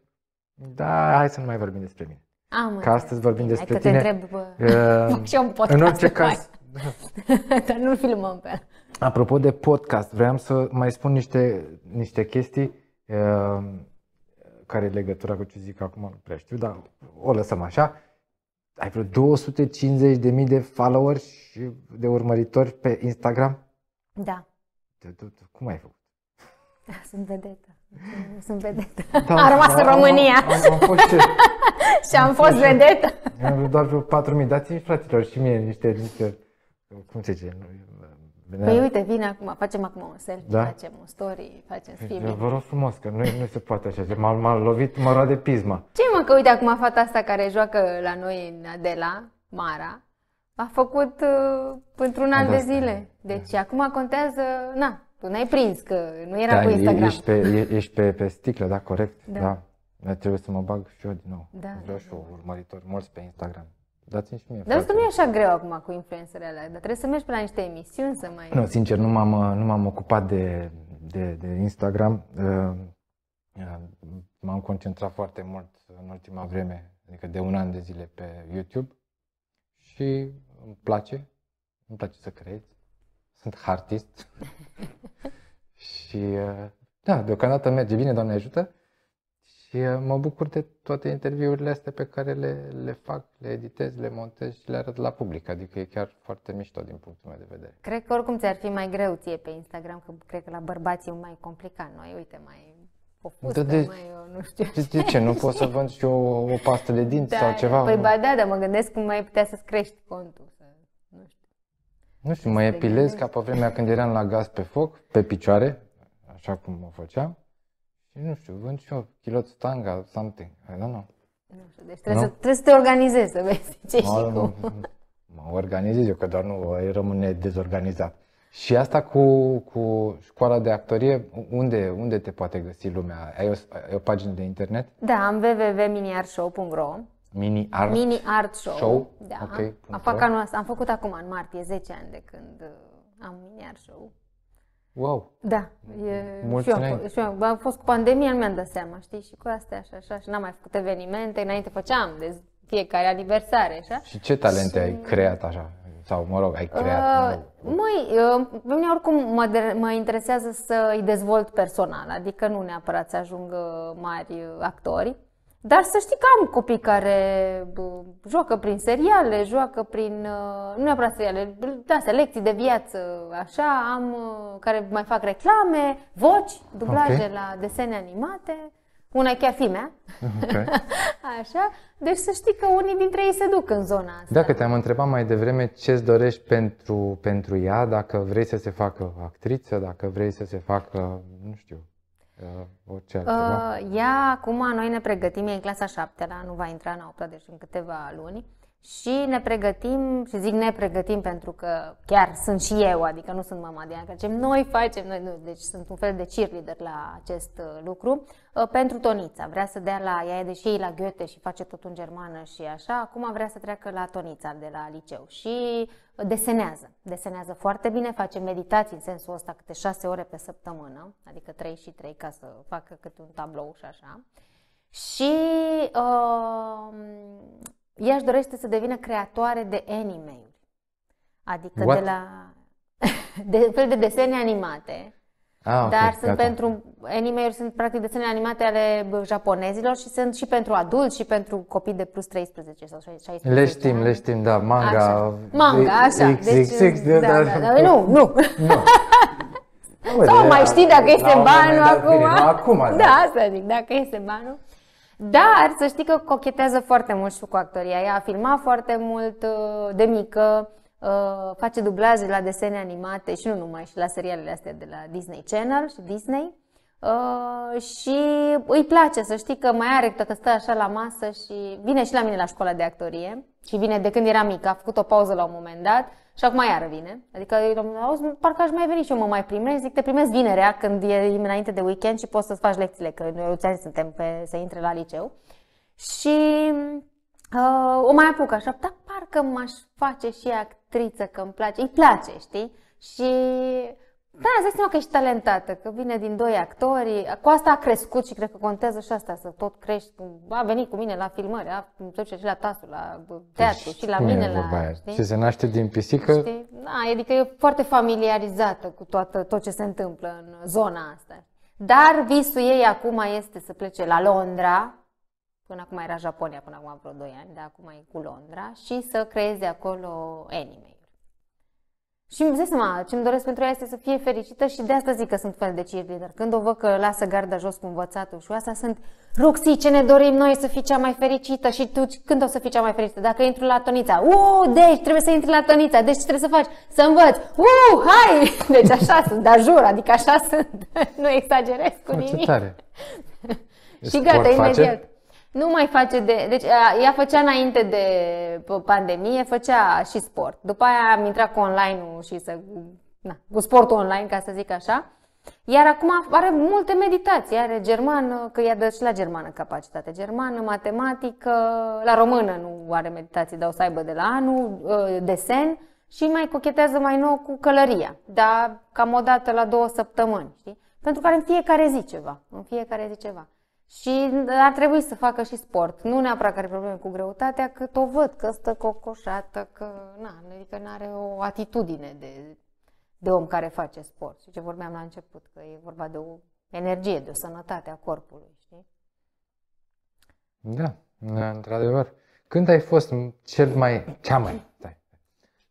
Dar hai să nu mai vorbim despre mine. Am că astăzi vorbim bine, despre tine. Te întreb, uh, și eu un podcast în orice caz. Dar nu filmăm pe Apropo de podcast, vreau să mai spun niște, niște chestii uh, care e legătura cu ce zic acum, nu prea știu, dar o lăsăm așa. Ai vreo 250.000 de followers și de urmăritori pe Instagram? Da. De, de, de, cum ai făcut? Sunt vedetă. Deci, sunt vedetă. Da, a rămas în da, România. Am, fost și am, fost vedetă. Am avut doar 4.000. Dați-mi, fraților, și mie niște, niște cum se zice, Bine. Păi uite, vine acum, facem acum un selfie, da? facem un story, facem păi, filme. Vă rog frumos, că nu, nu se poate așa, m-a, m-a lovit, mă roade pisma. Ce mă, că uite acum fata asta care joacă la noi în Adela, Mara, a făcut uh, într-un an da, de zile. Deci da. acum contează, na, tu n-ai prins că nu era da, pe Instagram. Ești pe, ești pe, pe sticlă, da, corect. Da. da. trebuie să mă bag și eu din nou. Da, Vreau da, și da. eu da. urmăritori mulți pe Instagram. Dați-mi și mie. Dar asta nu e așa greu acum cu influențele alea, dar trebuie să mergi pe la niște emisiuni să mai... Nu, sincer, nu m-am, nu m-am ocupat de, de, de Instagram. Uh, m-am concentrat foarte mult în ultima vreme, adică de un an de zile pe YouTube și îmi place, îmi place să creez, sunt hartist și uh, da, deocamdată merge bine, Doamne ajută. Și uh, mă bucur de toate interviurile astea pe care le, le fac, le editez, le montez și le arăt la public. Adică e chiar foarte mișto din punctul meu de vedere. Cred că oricum ți-ar fi mai greu ție pe Instagram, că cred că la bărbați e mai complicat. Noi, uite, mai Opustă, da, de, mai, eu nu știu. De, de ce? Nu pot să vând și eu o, o pastă de dinți da, sau ceva? Păi, ba da, dar mă gândesc cum mai putea să-ți crești contul. Nu știu, mă epilez ca pe vremea când eram la gaz pe foc, pe picioare, așa cum mă făceam. Și nu știu, vând și eu kilot stanga, something, I don't know. Nu știu, deci trebuie, nu? Să, trebuie să te organizezi, să vezi ce mă, și cum. Mă organizez eu, că doar nu rămâne dezorganizat. Și asta cu, cu școala de actorie, unde, unde te poate găsi lumea? Ai o, ai o pagină de internet? Da, am www.miniarshow.ro Mini Art, Mini art Show. show? Da. Okay, am, fac anul ăsta. am făcut acum, în martie, 10 ani de când uh, am Mini Art Show. Wow! Da. E, și, eu, și eu, am fost cu pandemia, nu mi-am dat seama, știi, și cu astea așa, așa, și n-am mai făcut evenimente, înainte făceam de deci, fiecare aniversare, așa. Și ce talente și... ai creat așa? Sau, mă rog, ai creat? Uh, Măi, uh, pe mine oricum mă, de- mă interesează să îi dezvolt personal, adică nu neapărat să ajung mari uh, actori. Dar să știi că am copii care joacă prin seriale, joacă prin, uh, nu neapărat seriale, da, lecții de viață, așa, am, uh, care mai fac reclame, voci, dublaje okay. la desene animate, una e chiar fimea, okay. așa, deci să știi că unii dintre ei se duc în zona asta. Dacă te-am întrebat mai devreme ce-ți dorești pentru, pentru ea, dacă vrei să se facă actriță, dacă vrei să se facă, nu știu, Uh, orice altceva? Uh, Ea acum, noi ne pregătim, e în clasa 7 la nu va intra în 8 deci în câteva luni și ne pregătim, și zic ne pregătim pentru că chiar sunt și eu, adică nu sunt mama de că noi facem, noi nu, deci sunt un fel de cheerleader la acest uh, lucru, uh, pentru Tonița. Vrea să dea la, ea e deși ei la Goethe și face tot în germană și așa, acum vrea să treacă la Tonița de la liceu și uh, desenează. Desenează foarte bine, face meditații în sensul ăsta câte șase ore pe săptămână, adică trei și trei ca să facă câte un tablou și așa. Și uh, ea își dorește să devină creatoare de anime Adică What? de la... de fel de desene animate. Ah, okay, dar sunt gata. pentru anime sunt practic desene animate ale japonezilor și sunt și pentru adulți și pentru copii de plus 13 sau 16. Le știm, le știm, da, manga. Așa. Manga, așa. X, deci, de, da, da, da, da, nu, nu. nu. Sau mai știi dacă este banul acum. acum. Da. da, asta zic, dacă este banul. Dar să știi că cochetează foarte mult și cu actoria. Ea a filmat foarte mult uh, de mică, uh, face dublaje la desene animate și nu numai, și la serialele astea de la Disney Channel și Disney. Uh, și îi place să știi că mai are că stă așa la masă și vine și la mine la școala de actorie și vine de când era mică, a făcut o pauză la un moment dat și acum iară vine. Adică auzi, parcă aș mai veni și eu mă mai primesc. Zic, te primesc vinerea când e înainte de weekend și poți să-ți faci lecțiile, că noi ți suntem pe, să intre la liceu. Și uh, o mai apuc așa, dar parcă m-aș face și actriță, că îmi place. Îi place, știi? Și da, îți dai seama că ești talentată, că vine din doi actori, cu asta a crescut și cred că contează și asta, să tot crești. A venit cu mine la filmări, a duce și la tasul, la uh, deci teatru, și la mine, la... Aia. Știi? Și se naște din pisică? Știi? Da, adică e foarte familiarizată cu toată, tot ce se întâmplă în zona asta. Dar visul ei acum este să plece la Londra, până acum era Japonia, până acum vreo 2 ani, dar acum e cu Londra, și să creeze acolo anime. Și îmi dai seama, ce îmi doresc pentru ea este să fie fericită și de asta zic că sunt fel de cheerleader. Când o văd că lasă garda jos cu învățatul și asta sunt Roxy, ce ne dorim noi să fii cea mai fericită și tu când o să fii cea mai fericită? Dacă intru la Tonița, uuu, deci trebuie să intri la Tonița, deci ce trebuie să faci? Să învăț, uuu, hai! Deci așa sunt, dar jur, adică așa sunt, nu exagerez cu nimic. Tare. și gata, imediat. Face? Nu mai face de... Deci ea făcea înainte de pandemie, făcea și sport. După aia am intrat cu online-ul și să... Na, cu sportul online, ca să zic așa. Iar acum are multe meditații, are germană, că ea dă și la germană capacitate, germană, matematică, la română nu are meditații, dar o să aibă de la anul, ă, desen și mai cochetează mai nou cu călăria, dar cam o dată la două săptămâni, știi? Pentru că are în fiecare zi ceva, în fiecare zi ceva. Și ar trebui să facă și sport. Nu neapărat că are probleme cu greutatea, că o văd că stă cocoșată, că na, adică nu are o atitudine de, de om care face sport. Și ce vorbeam la început, că e vorba de o energie, de o sănătate a corpului, știi? Da, da într-adevăr. Când ai fost cel mai, cea mai, dai,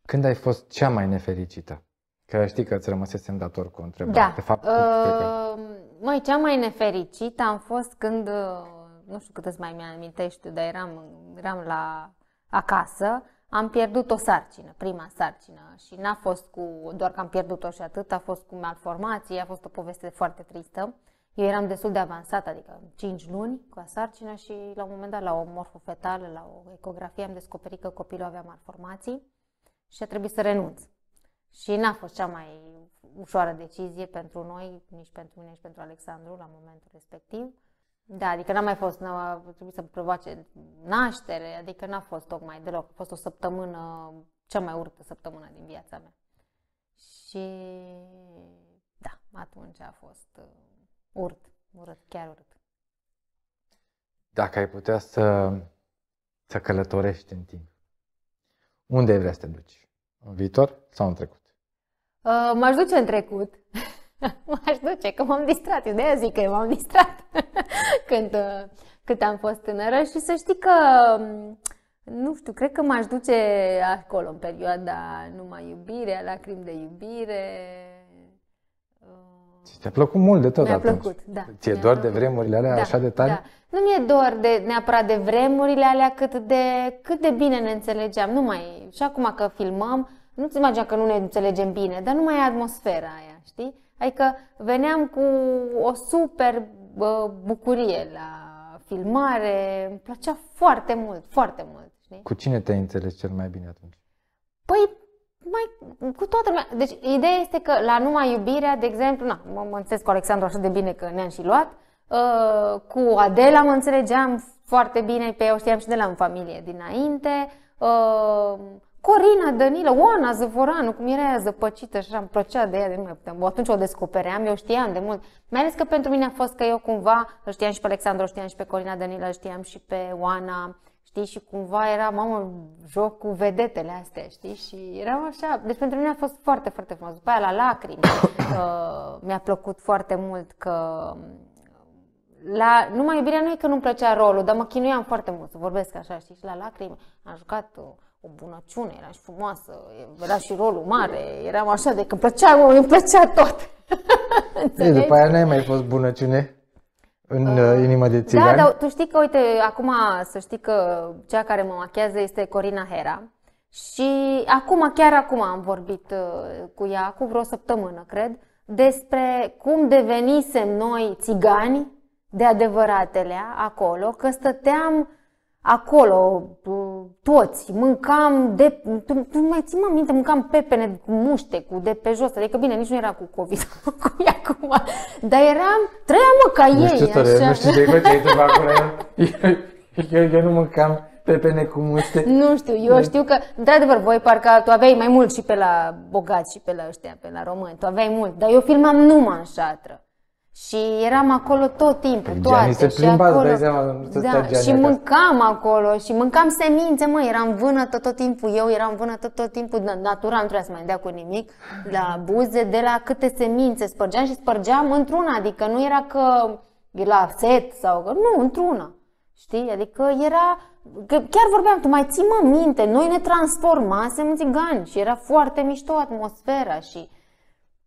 când ai fost cea mai nefericită? Că știi că îți rămăsesem dator cu întrebarea. Da. De fapt, uh... cred că uh, mai cea mai nefericită am fost când, uh, nu știu cât îți mai mi-amintești, dar eram, eram la acasă, am pierdut o sarcină, prima sarcină și n-a fost cu, doar că am pierdut-o și atât, a fost cu malformații a fost o poveste foarte tristă. Eu eram destul de avansată, adică 5 luni cu sarcină și la un moment dat, la o morfofetală, la o ecografie, am descoperit că copilul avea malformații și a trebuit să renunț. Și n-a fost cea mai ușoară decizie pentru noi, nici pentru mine, nici pentru Alexandru la momentul respectiv. Da, adică n-a mai fost, n-a trebuit să provoace naștere, adică n-a fost tocmai deloc. A fost o săptămână, cea mai urâtă săptămână din viața mea. Și da, atunci a fost uh, urât, urât, chiar urât. Dacă ai putea să, să călătorești în timp, unde ai vrea să te duci? În viitor sau în trecut? Uh, m-aș duce în trecut. m-aș duce, că m-am distrat. Eu de-aia zic că m-am distrat când, uh, cât am fost tânără și să știi că, um, nu știu, cred că m-aș duce acolo în perioada numai iubire, lacrimi de iubire. Și uh, te-a plăcut mult de tot Mi-a atunci. plăcut, da. Ți-e doar de vremurile alea da, așa de tare? Da. Nu mi-e doar de, neapărat de vremurile alea, cât de, cât de bine ne înțelegeam. Nu mai, și acum că filmăm, nu-ți imagina că nu ne înțelegem bine, dar nu mai e atmosfera aia, știi? Adică veneam cu o super bucurie la filmare, îmi plăcea foarte mult, foarte mult. Știi? Cu cine te înțelegi cel mai bine atunci? Păi, mai, cu toată lumea. Deci, ideea este că la numai iubirea, de exemplu, na, mă, mă înțeles cu Alexandru așa de bine că ne-am și luat, uh, cu Adela mă înțelegeam foarte bine, pe eu știam și de la în familie dinainte, uh, Corina Danilă, Oana Zăvoranu, cum era ea zăpăcită și am plăcea de ea de mult. Atunci o descopeream, eu știam de mult. Mai ales că pentru mine a fost că eu cumva, îl știam și pe Alexandru, știam și pe Corina Danilă, știam și pe Oana, știi, și cumva era, mamă, joc cu vedetele astea, știi, și eram așa, deci pentru mine a fost foarte, foarte frumos. După aia la lacrimi, uh, mi-a plăcut foarte mult că la, numai iubirea nu e că nu-mi plăcea rolul, dar mă chinuiam foarte mult să vorbesc așa, știi, și la lacrimi am jucat uh, o bunăciune, era, și frumoasă, era și rolul mare, eram așa de că plăcea, mă, îmi plăcea tot. Ei, deci după aia n-ai mai fost bunăciune în ah. uh, inima de țigan. Da, dar tu știi că, uite, acum să știi că cea care mă machează este Corina Hera. Și acum, chiar acum am vorbit uh, cu ea, cu vreo săptămână, cred, despre cum devenisem noi țigani de adevăratele acolo, că stăteam acolo, toți, mâncam de... Tu, tu mai ții, mă minte, mâncam pepene cu muște, cu de pe jos, adică bine, nici nu era cu COVID cum e acum, dar eram, trăiam mă ca nu ei, știu, tăre, așa. Nu știu, de ce ai ceva acolo, eu, eu, eu, nu mâncam pepene cu muște. Nu știu, eu de... Da. știu că, într-adevăr, voi parcă tu aveai mai mult și pe la bogați și pe la ăștia, pe la români, tu aveai mult, dar eu filmam numai în șatră. Și eram acolo tot timpul, toate. Se plimba, și acolo, seama, da, și mâncam acasă. acolo și mâncam semințe, mă, eram vânătă tot timpul, eu eram vânătă tot timpul, natura nu trebuia să mai dea cu nimic, la buze, de la câte semințe spărgeam și spărgeam într-una, adică nu era că la set sau că, nu, într-una. Știi? Adică era, că chiar vorbeam, tu mai ții mă minte, noi ne transformasem în țigani și era foarte mișto atmosfera și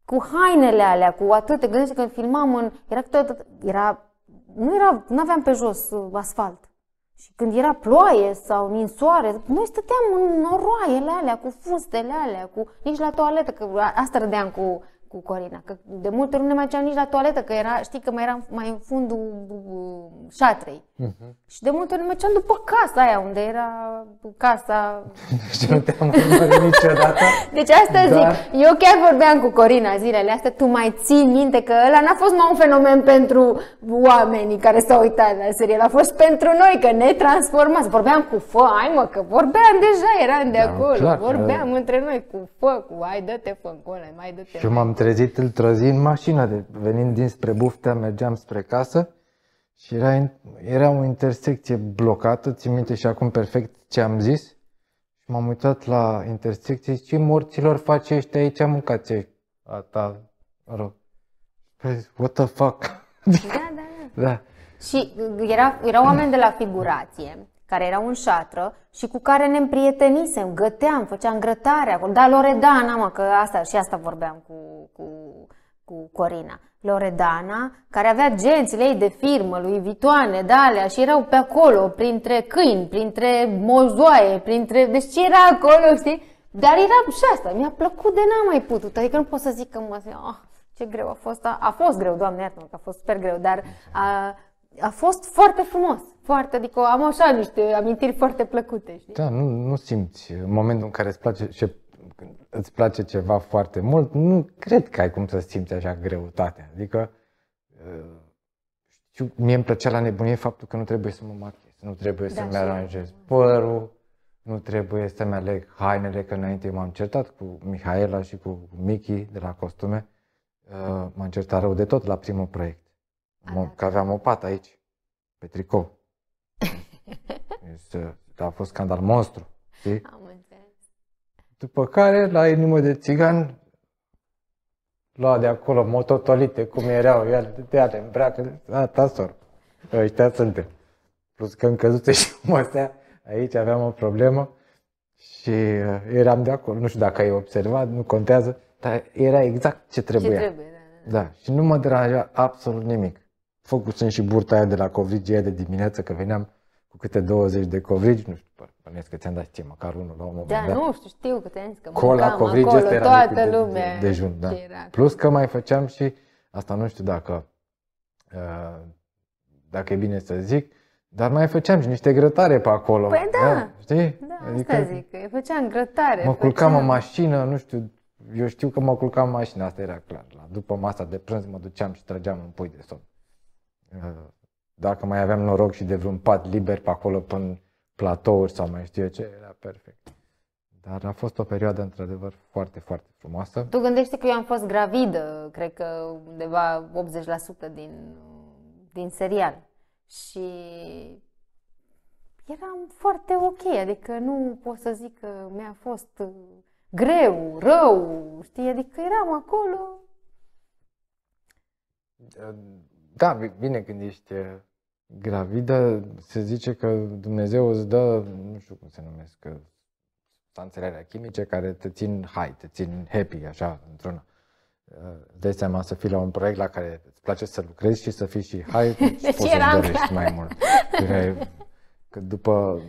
cu hainele alea, cu atât, te gândești când filmam în... Era tot, era, nu era, nu aveam pe jos uh, asfalt. Și când era ploaie sau ninsoare, noi stăteam în noroaiele alea, cu fustele alea, cu, nici la toaletă, că asta rădeam cu, cu Corina, că de multe ori nu ne mai nici la toaletă, că era, știi că mai eram mai în fundul uh, șatrei. Uh-huh. Și de multe ori mergeam după casa aia unde era casa... Deci nu te-am urmărit niciodată. Deci asta dar... zic, da. eu chiar vorbeam cu Corina zilele astea, tu mai ții minte că ăla n-a fost mai un fenomen pentru oamenii care s-au uitat la serie, a fost pentru noi, că ne transformați. Vorbeam cu fă, ai mă, că vorbeam deja, eram de da, acolo, clar, vorbeam da. între noi cu fă, cu ai dă-te fă, cu mai dă-te. Și m-am trezit, îl trăzi în mașină, de, venind dinspre buftea, mergeam spre casă, și era, era o intersecție blocată, ți minte și acum perfect ce am zis. Și m-am uitat la intersecție și ce morților face ăștia aici, mâncați ăștia. A ta, mă rog. Păi, what the fuck? Da, da, da. da. Și uh, era, erau oameni de la figurație, care erau în șatră și cu care ne împrietenisem, găteam, făceam grătare acolo. Da, Loredana, mă, că asta și asta vorbeam cu, cu, cu Corina. Loredana, care avea gențile ei de firmă, lui Vitoane, Dalea și erau pe acolo, printre câini, printre mozoaie, printre... Deci ce era acolo, știi? Dar era și asta, mi-a plăcut de n-am mai putut, adică nu pot să zic că mă... Oh, ce greu a fost, a, a fost greu, doamne iartă că a fost super greu, dar a, a fost foarte frumos, foarte, adică am așa niște amintiri foarte plăcute, știi? Da, nu, nu simți momentul în care îți place ce când îți place ceva foarte mult, nu cred că ai cum să simți așa greutatea. Adică, uh, știu, mie îmi plăcea la nebunie faptul că nu trebuie să mă machez, nu trebuie da, să-mi aranjez părul, nu trebuie să-mi aleg hainele, că înainte m-am certat cu Mihaela și cu Michi de la costume. Uh, m-am certat rău de tot la primul proiect. Mă, da. că aveam o pată aici, pe tricou. Este, a fost scandal monstru. Știi? Am după care, la inimă de țigan, lua de acolo mototolite, cum erau, ia de ale îmbracă, a, tasor, ăștia suntem. Plus că în căzute și măsea, aici aveam o problemă și uh, eram de acolo, nu știu dacă ai observat, nu contează, dar era exact ce trebuia. Ce trebuie, da, da. da. și nu mă deranja absolut nimic. Focusând și burta aia de la covrigi de dimineață, că veneam cu câte 20 de covrigi, nu știu, Bănuiesc că ți-am dat ție măcar unul la un moment da, dat. nu știu, știu că ți-am zis că Cola, covrigi, acolo, era toată de, lumea de, dejun, da. Plus că mai făceam și, asta nu știu dacă, uh, dacă e bine să zic, dar mai făceam și niște grătare pe acolo. Păi da, da știi? Da, adică asta zic, eu făceam grătare. Mă culcam făceam... în mașină, nu știu, eu știu că mă culcam în mașină, asta era clar. La, după masa de prânz mă duceam și trăgeam un pui de somn. Uh, dacă mai aveam noroc și de vreun pat liber pe acolo până platouri sau mai știu eu ce, era perfect. Dar a fost o perioadă, într-adevăr, foarte, foarte frumoasă. Tu gândești că eu am fost gravidă, cred că undeva 80% din, din serial. Și eram foarte ok, adică nu pot să zic că mi-a fost greu, rău, știi, adică eram acolo. Da, bine când ești gravidă, se zice că Dumnezeu îți dă, nu știu cum se numesc, substanțele alea chimice care te țin hai, te țin happy, așa, într-una. Îți dai seama să fii la un proiect la care îți place să lucrezi și să fii și hai, deci poți să dorești mai mult. Că după,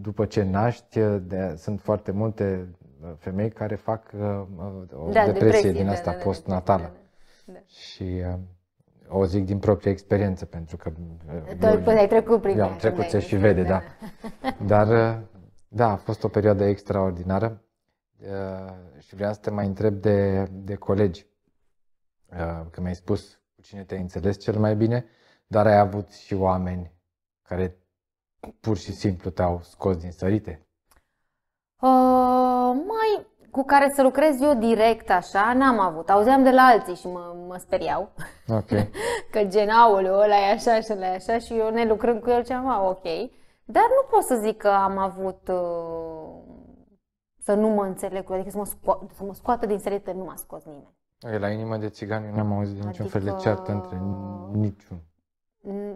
după ce naști, de, sunt foarte multe femei care fac uh, o da, depresie, depresie din da, asta da, da, postnatală. Da, da. da. Și uh, o zic din propria experiență, pentru că... Tot eu, ai trecut prin Eu am trecut, se și vede, da. Dar, da, a fost o perioadă extraordinară uh, și vreau să te mai întreb de, de colegi. Uh, că mi-ai spus cu cine te-ai înțeles cel mai bine, dar ai avut și oameni care pur și simplu te-au scos din sărite. Uh, mai cu care să lucrez eu direct așa, n-am avut. Auzeam de la alții și mă, mă speriau. Okay. că genaul ăla e așa și ăla e așa și eu ne lucrând cu el ceam, ok. Dar nu pot să zic că am avut uh, să nu mă înțeleg cu adică să mă, sco- să mă scoată din serie, nu m-a scos nimeni. E, la inima de țigani nu am auzit de niciun adică... fel de ceartă între niciun.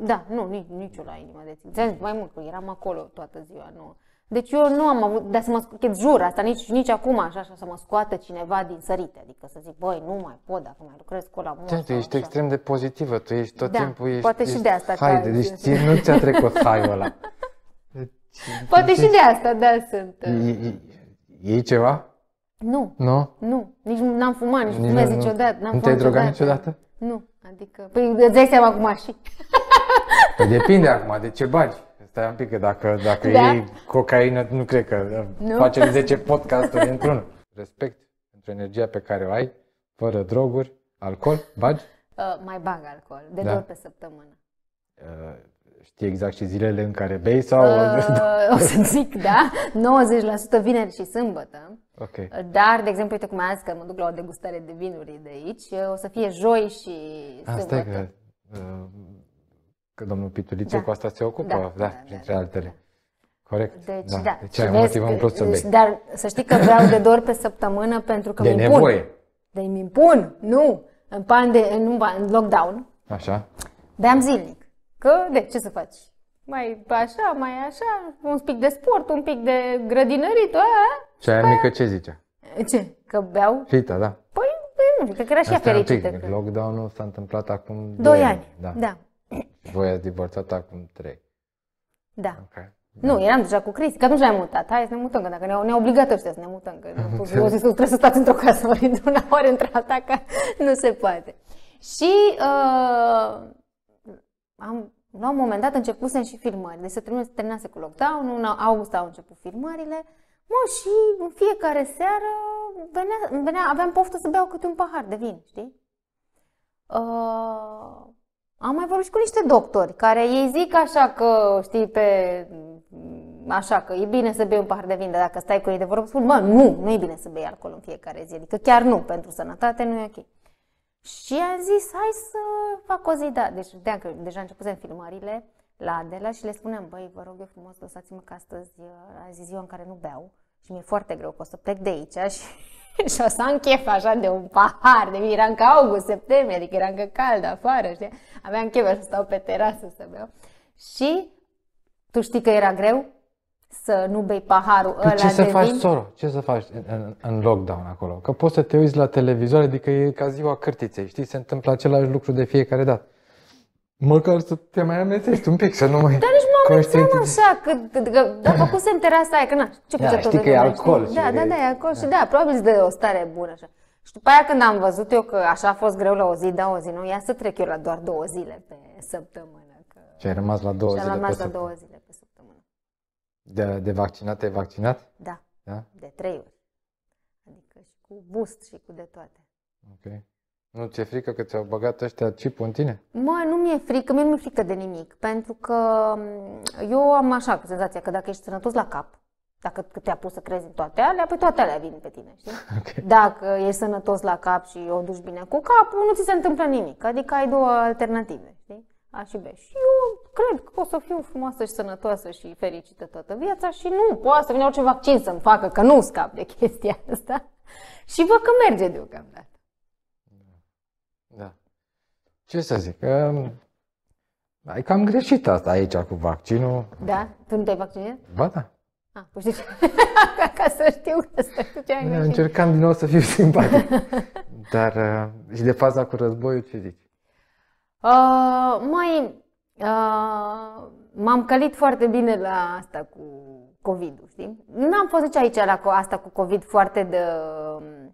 Da, nu, nici, niciun la inima de țigani. Mai mult, că eram acolo toată ziua, nu. Deci eu nu am avut, dar să mă scoate, jur, asta nici, nici acum așa, așa, să mă scoată cineva din sărite. Adică să zic, băi, nu mai pot dacă mai lucrez cu la mult. Da, tu ești așa. extrem de pozitivă, tu ești tot da, timpul, ești, poate ești, și de asta. Haide, deci ție nu ți-a trecut haiul ăla. Deci, poate și de asta, da, sunt. e uh, ceva? Nu. Nu? Nu. Nici n-am fumat, nici, nici fumez niciodată. N-am nu te-ai drogat niciodată? Nu. Adică, păi îți dai seama aș și. Păi depinde acum de ce bagi. Stai un pic, că dacă, dacă da? iei cocaină, nu cred că uh, nu? facem 10 podcasturi într-unul. Respect pentru energia pe care o ai, fără droguri, alcool, bagi? Uh, mai bag alcool, de da. două pe săptămână. Uh, știi exact și zilele în care bei sau? Uh, o să zic, da, 90% vineri și sâmbătă. Okay. Dar, de exemplu, uite cum azi că mă duc la o degustare de vinuri de aici, o să fie joi și sâmbătă. Asta e că uh, că domnul Pitulițu da. cu asta se ocupă, da, da, da printre da, da. altele. Da. Corect. Deci, da. da. Deci ai vezi, motiv în plus să deci, Dar să știi că vreau de doar pe săptămână pentru că de mi nevoie. Deci pun. De mi impun. Nu. În, pande, în, în lockdown. Așa. Beam zilnic. Că, de ce să faci? Mai așa, mai așa, un pic de sport, un pic de grădinărit. A, ă, ă. și aia mică ce zicea? Ce? Că beau? Fita, da. Păi, nu, cred că era și ea fericită. Lockdown-ul s-a întâmplat acum 2 ani. ani. Da. da. Voi ați divorțat acum trei. Da. Okay. Nu, eram deja cu Cristi, că atunci ne-am mutat. Hai să ne mutăm, că dacă ne-au, ne obligat ăștia să ne mutăm, că nu zis, trebuie să stați într-o casă ori într-una, ori într-alta, că nu se poate. Și uh, am, la un moment dat începusem și filmări. Deci se terminase, terminase cu lockdown, în august au început filmările. Mă, și în fiecare seară venea, venea, aveam poftă să beau câte un pahar de vin, știi? Uh, am mai vorbit și cu niște doctori care ei zic așa că, știi, pe așa că e bine să bei un pahar de vin, dar dacă stai cu ei de vorbă, spun, mă, nu, nu e bine să bei alcool în fiecare zi, adică chiar nu, pentru sănătate nu e ok. Și a zis, hai să fac o zi, da, deci de că deja începusem filmările la Adela și le spuneam, băi, vă rog eu frumos, lăsați-mă că astăzi, azi ziua în care nu beau și mi-e foarte greu că o să plec de aici și și o să am chef așa de un pahar, de era încă august, septembrie, adică era încă cald afară, știi? Aveam chef să stau pe terasă să beau. Și tu știi că era greu să nu bei paharul păi ăla ce de să vin? faci, soro? Ce să faci în, în lockdown acolo? Că poți să te uiți la televizor, adică e ca ziua cârtiței, știi? Se întâmplă același lucru de fiecare dată. Măcar să te mai amețești un pic, să nu mai... Dar nici mă amețeam așa, că, că dar făcusem terasa aia, că na, ce da, știi că, că e alcool. Da, da, da, e alcool da. și da, probabil îți dă o stare bună așa. Și după aia când am văzut eu că așa a fost greu la o zi, da, o zi nu, ia să trec eu la doar două zile pe săptămână. Că... Și ai rămas la două și zile rămas pe la două zile pe săptămână. De, de vaccinat, ai vaccinat? Da. da. De trei ori. Adică și cu boost și cu de toate. Ok. Nu ți-e frică că ți-au băgat ăștia chipul în tine? Mă, nu mi-e frică, mie nu mi-e frică de nimic, pentru că eu am așa senzația că dacă ești sănătos la cap, dacă te-a pus să crezi în toate alea, pe păi toate alea vin pe tine, știi? Okay. Dacă ești sănătos la cap și o duci bine cu capul, nu ți se întâmplă nimic, adică ai două alternative, știi? A și B. Și eu cred că o să fiu frumoasă și sănătoasă și fericită toată viața și nu poate să vină orice vaccin să-mi facă, că nu scap de chestia asta. și văd că merge deocamdată. Da. Ce să zic? Um, ai cam greșit asta aici cu vaccinul. Da? Tu nu te-ai vaccinat? Ba da. Ah, pur Ca să știu asta, tu ce ai greșit. Încercam din nou să fiu simpatic. Dar uh, și de faza cu războiul, ce zici? Uh, mai uh, m-am călit foarte bine la asta cu COVID-ul, știi? N-am fost nici aici la asta cu COVID foarte de um,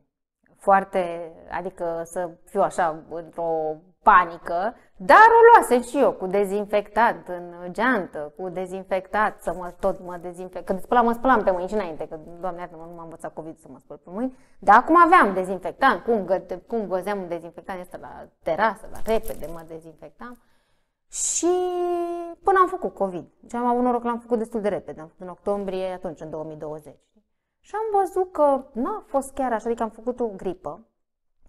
foarte, adică să fiu așa într-o panică, dar o luase și eu cu dezinfectant în geantă, cu dezinfectat, să mă tot mă dezinfect. Când spălam, mă spălam pe mâini și înainte, că, doamne, iartă nu m-am învățat COVID să mă spăl pe mâini, dar acum aveam dezinfectant, cum, gă, cum găzeam un dezinfectant este la terasă, la repede mă dezinfectam. Și până am făcut COVID. Și deci am avut noroc l-am făcut destul de repede. Am făcut în octombrie, atunci, în 2020. Și am văzut că nu a fost chiar așa, adică am făcut o gripă.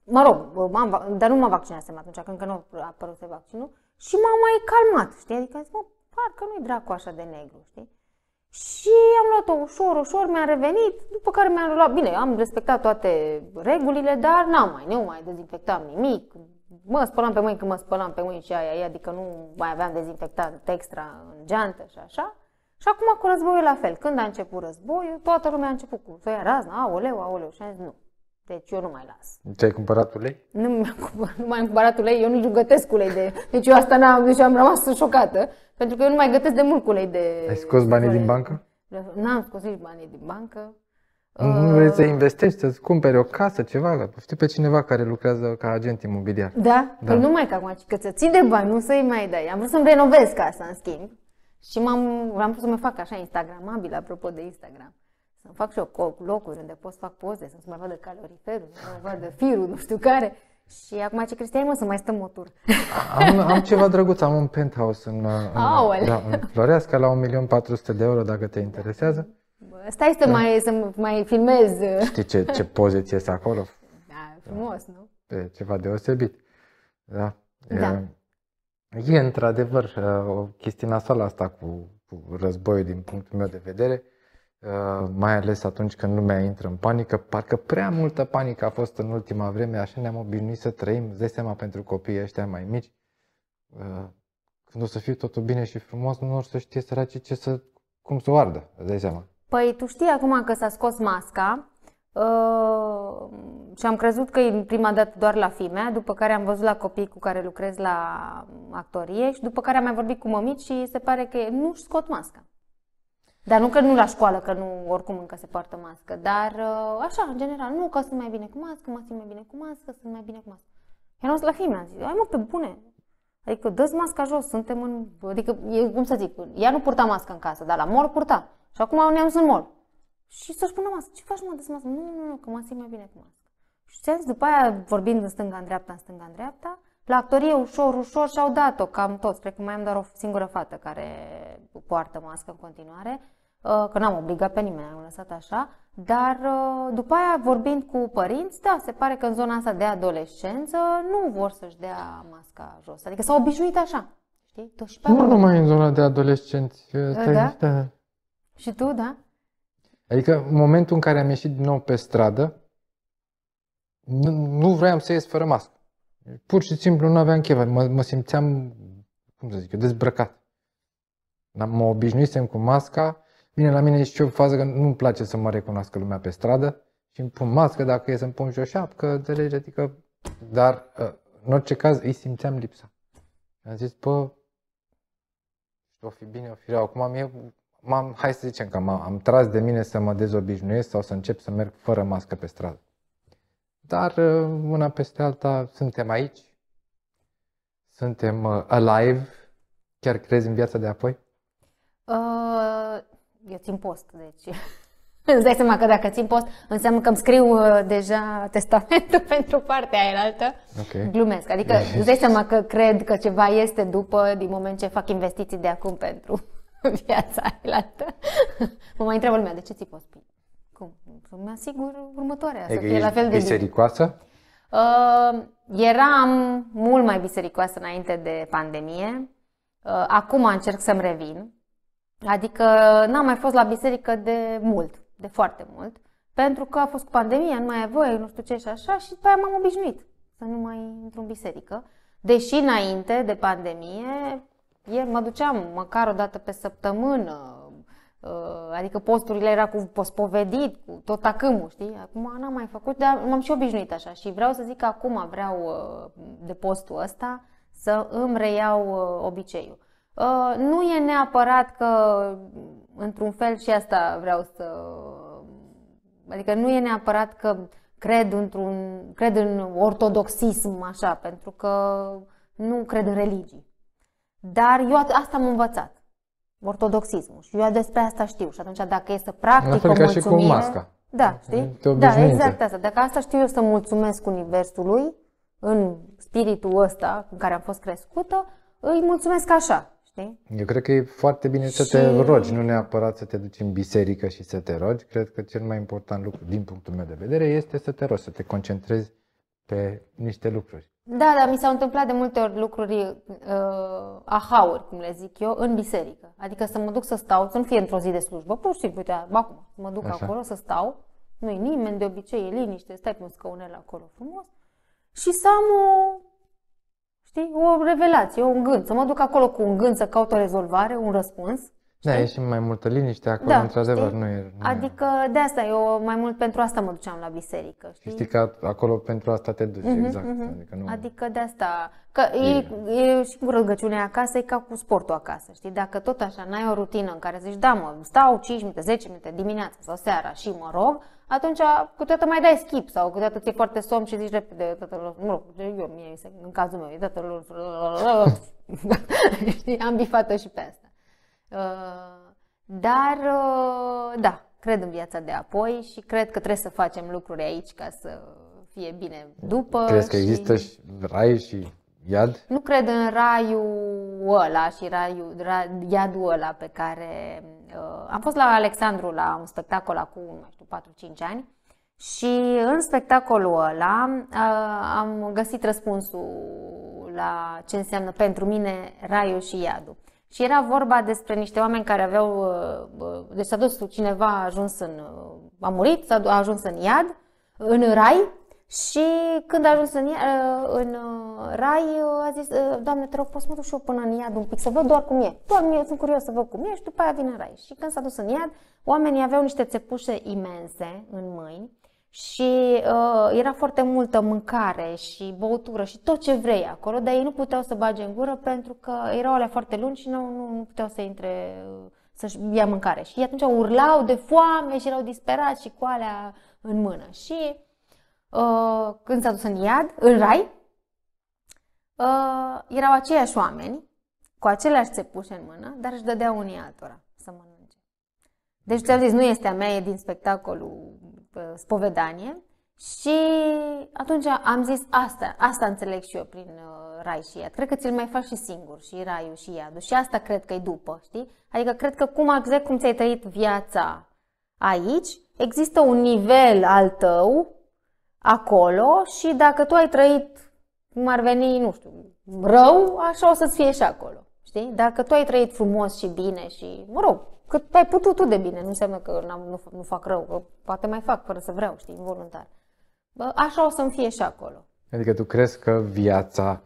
Mă rog, m-am, dar nu mă vaccinasem atunci, că încă nu a apărut vaccinul. Și m-am mai calmat, știi? Adică am zis, mă, parcă nu-i dracu așa de negru, știi? Și am luat-o ușor, ușor, mi-a revenit, după care mi-am luat, bine, am respectat toate regulile, dar n-am mai, nu mai dezinfectam nimic, mă spălam pe mâini când mă spălam pe mâini și aia, adică nu mai aveam dezinfectant extra în geantă și așa. Și acum cu războiul la fel. Când a început războiul, toată lumea a început cu soia razna, aoleu, aoleu. Și am zis, nu, deci eu nu mai las. te ai cumpărat ulei? Nu, nu mai am cumpărat ulei, eu nu gătesc ulei de... Deci eu asta n-am, deci am rămas șocată, pentru că eu nu mai gătesc de mult cu ulei de... Ai scos banii din bancă? N-am scos nici banii din bancă. Nu uh, vrei să investești, să-ți cumperi o casă, ceva, știi pe cineva care lucrează ca agent imobiliar. Da? da. Păi nu mai ca acum, că să ții de bani, nu să-i mai dai. Am vrut să-mi renovez casa, în schimb. Și m-am, am pus să mă fac așa instagramabil, apropo de Instagram. Să fac și eu locuri unde pot să fac poze, să mă vadă caloriferul, să mai vadă firul, nu știu care. Și acum ce Cristian, mă, să mai stăm o tur. Am, am ceva drăguț, am un penthouse în, în, da, în Floreasca la 1.400.000 de euro, dacă te interesează. Bă, stai să, da. mai, să mai filmez. Uh. Știi ce, ce poze ți acolo? Da, frumos, da. nu? E ceva deosebit. Da. da. E, E într-adevăr uh, o chestie nasoală asta cu, cu războiul din punctul meu de vedere, uh, mai ales atunci când lumea intră în panică. Parcă prea multă panică a fost în ultima vreme, așa ne-am obișnuit să trăim, îți seama, pentru copiii ăștia mai mici. Uh, când o să fie totul bine și frumos, nu o să știe săracii ce să, cum să o ardă, îți dai seama. Păi tu știi acum că s-a scos masca, Uh, și am crezut că e prima dată doar la fimea, după care am văzut la copii cu care lucrez la actorie și după care am mai vorbit cu mămici și se pare că nu-și scot masca. Dar nu că nu la școală, că nu oricum încă se poartă mască, dar uh, așa, în general, nu că sunt mai bine cu mască, mă simt mai bine cu mască, sunt mai bine cu mască. Eram la fimea, am zis, ai mă, pe bune, Adică dă masca jos, suntem în... Adică, cum să zic, ea nu purta mască în casă, dar la mor purta. Și acum ne-am sunt mor și să-și pună masă. Ce faci mă de masă? Nu, nu, nu, că mă e mai bine cu masă. Și ți zis, după aia, vorbind în stânga, în dreapta, în stânga, în dreapta, la actorie, ușor, ușor, și-au dat-o, cam toți. Cred că mai am doar o singură fată care poartă mască în continuare, uh, că n-am obligat pe nimeni, am lăsat așa. Dar uh, după aia, vorbind cu părinți, da, se pare că în zona asta de adolescență nu vor să-și dea masca jos. Adică s-au obișnuit așa. Știi? Tot și pe nu numai în zona de adolescenți. da? da? Și tu, da? Adică în momentul în care am ieșit din nou pe stradă, nu, nu vroiam să ies fără mască. Pur și simplu nu aveam chef, mă, mă simțeam, cum să zic eu, dezbrăcat. Mă obișnuisem cu masca, Bine, la mine e și o fază că nu-mi place să mă recunoască lumea pe stradă și îmi pun mască dacă e să-mi pun și o șapcă, înțelegi? Adică, dar ă, în orice caz îi simțeam lipsa. Am zis, bă, o fi bine, o fi rău. Acum mie m-am, hai să zicem că m-am am tras de mine să mă dezobișnuiesc sau să încep să merg fără mască pe stradă. Dar una uh, peste alta suntem aici, suntem uh, alive, chiar crezi în viața de apoi? Uh, eu țin post, deci îți dai seama că dacă țin post, înseamnă că îmi scriu uh, deja testamentul pentru partea aia altă. Okay. Glumesc. Adică îți dai seama că cred că ceva este după, din moment ce fac investiții de acum pentru în viața aia. Mă mai întreabă lumea, de ce ți poți spune? Cum? Să mă asigur următoarea, e să fie la fel de bisericoasă? Uh, eram mult mai bisericoasă înainte de pandemie. Uh, acum încerc să-mi revin. Adică n-am mai fost la biserică de mult, de foarte mult, pentru că a fost pandemia, nu mai e voie, nu știu ce și așa, și după aia m-am obișnuit să nu mai intru în biserică. Deși înainte de pandemie ieri mă duceam măcar o dată pe săptămână, ă, adică posturile era cu pospovedit, cu tot tacâmul, știi? Acum n-am mai făcut, dar m-am și obișnuit așa și vreau să zic că acum vreau ă, de postul ăsta să îmi reiau ă, obiceiul. Nu e neapărat că într-un fel și asta vreau să... Adică nu e neapărat că cred, într-un, cred în ortodoxism așa, pentru că nu cred în religii. Dar eu asta am învățat, ortodoxismul. Și eu despre asta știu. Și atunci dacă e să practic La fel ca mulțumire, și cu masca. Da, știi? Da, exact asta. Dacă asta știu eu să mulțumesc Universului, în spiritul ăsta în care am fost crescută, îi mulțumesc așa, știi? Eu cred că e foarte bine și... să te rogi, nu neapărat să te duci în biserică și să te rogi. Cred că cel mai important lucru, din punctul meu de vedere, este să te rogi, să te concentrezi pe niște lucruri. Da, dar mi s-au întâmplat de multe ori lucruri, uh, ahauri, cum le zic eu, în biserică. Adică să mă duc să stau, să nu fie într-o zi de slujbă, pur și simplu, uite, acum, mă duc Așa. acolo să stau, nu-i nimeni, de obicei e liniște, stai pe un scaunel acolo frumos și să am o, știi, o revelație, un gând, să mă duc acolo cu un gând să caut o rezolvare, un răspuns da, e și mai multă liniște acolo, da, într-adevăr, știi? nu e... Nu adică de asta, eu mai mult pentru asta mă duceam la biserică, știi? Știi că acolo pentru asta te duci, mm-hmm, exact. Mm-hmm. Adică, nu... adică de asta, că e, e, e și cu rugăciunea acasă, e ca cu sportul acasă, știi? Dacă tot așa n-ai o rutină în care zici, da mă, stau 5 minute, 10 minute dimineața sau seara și mă rog, atunci câteodată mai dai skip sau câteodată ți-e foarte somn și zici repede, mă rog, eu, mie, în cazul meu, e lor, da, am bifată și pe asta. Uh, dar, uh, da, cred în viața de apoi și cred că trebuie să facem lucruri aici ca să fie bine după. Crezi că și... există și rai și iad? Nu cred în raiul ăla și raiul, ra, iadul ăla pe care... Uh, am fost la Alexandru la un spectacol acum, nu știu, 4-5 ani și în spectacolul ăla uh, am găsit răspunsul la ce înseamnă pentru mine raiul și iadul. Și era vorba despre niște oameni care aveau, uh, uh, deci s-a dus cineva, a ajuns în, uh, a murit, a ajuns în iad, în rai și când a ajuns în, în rai a zis, Doamne, te rog, poți să mă duc și eu până în iad un pic, să văd doar cum e. Doamne, sunt curios să văd cum e și după aia vine în rai. Și când s-a dus în iad, oamenii aveau niște țepușe imense în mâini și uh, era foarte multă mâncare și băutură și tot ce vrei acolo, dar ei nu puteau să bage în gură pentru că erau alea foarte lungi și nu, nu, nu puteau să intre uh, să-și ia mâncare. Și atunci urlau de foame și erau disperați și cu alea în mână. Și uh, când s-a dus în iad, în rai, uh, erau aceiași oameni cu aceleași țepușe în mână, dar își dădeau unii altora să mănânce. Deci ți-am zis, nu este a mea, e din spectacolul spovedanie și atunci am zis asta, asta înțeleg și eu prin uh, rai și iad. Cred că ți-l mai faci și singur, și raiul și iadul. Și asta cred că e după, știi? Adică cred că cum exact cum ți-ai trăit viața aici, există un nivel al tău acolo și dacă tu ai trăit cum ar veni, nu știu, rău, așa o să-ți fie și acolo. Știi? Dacă tu ai trăit frumos și bine și, mă rog, că ai putut tu de bine. Nu înseamnă că nu, nu fac rău, că poate mai fac fără să vreau, știi, involuntar. Bă, așa o să-mi fie și acolo. Adică tu crezi că viața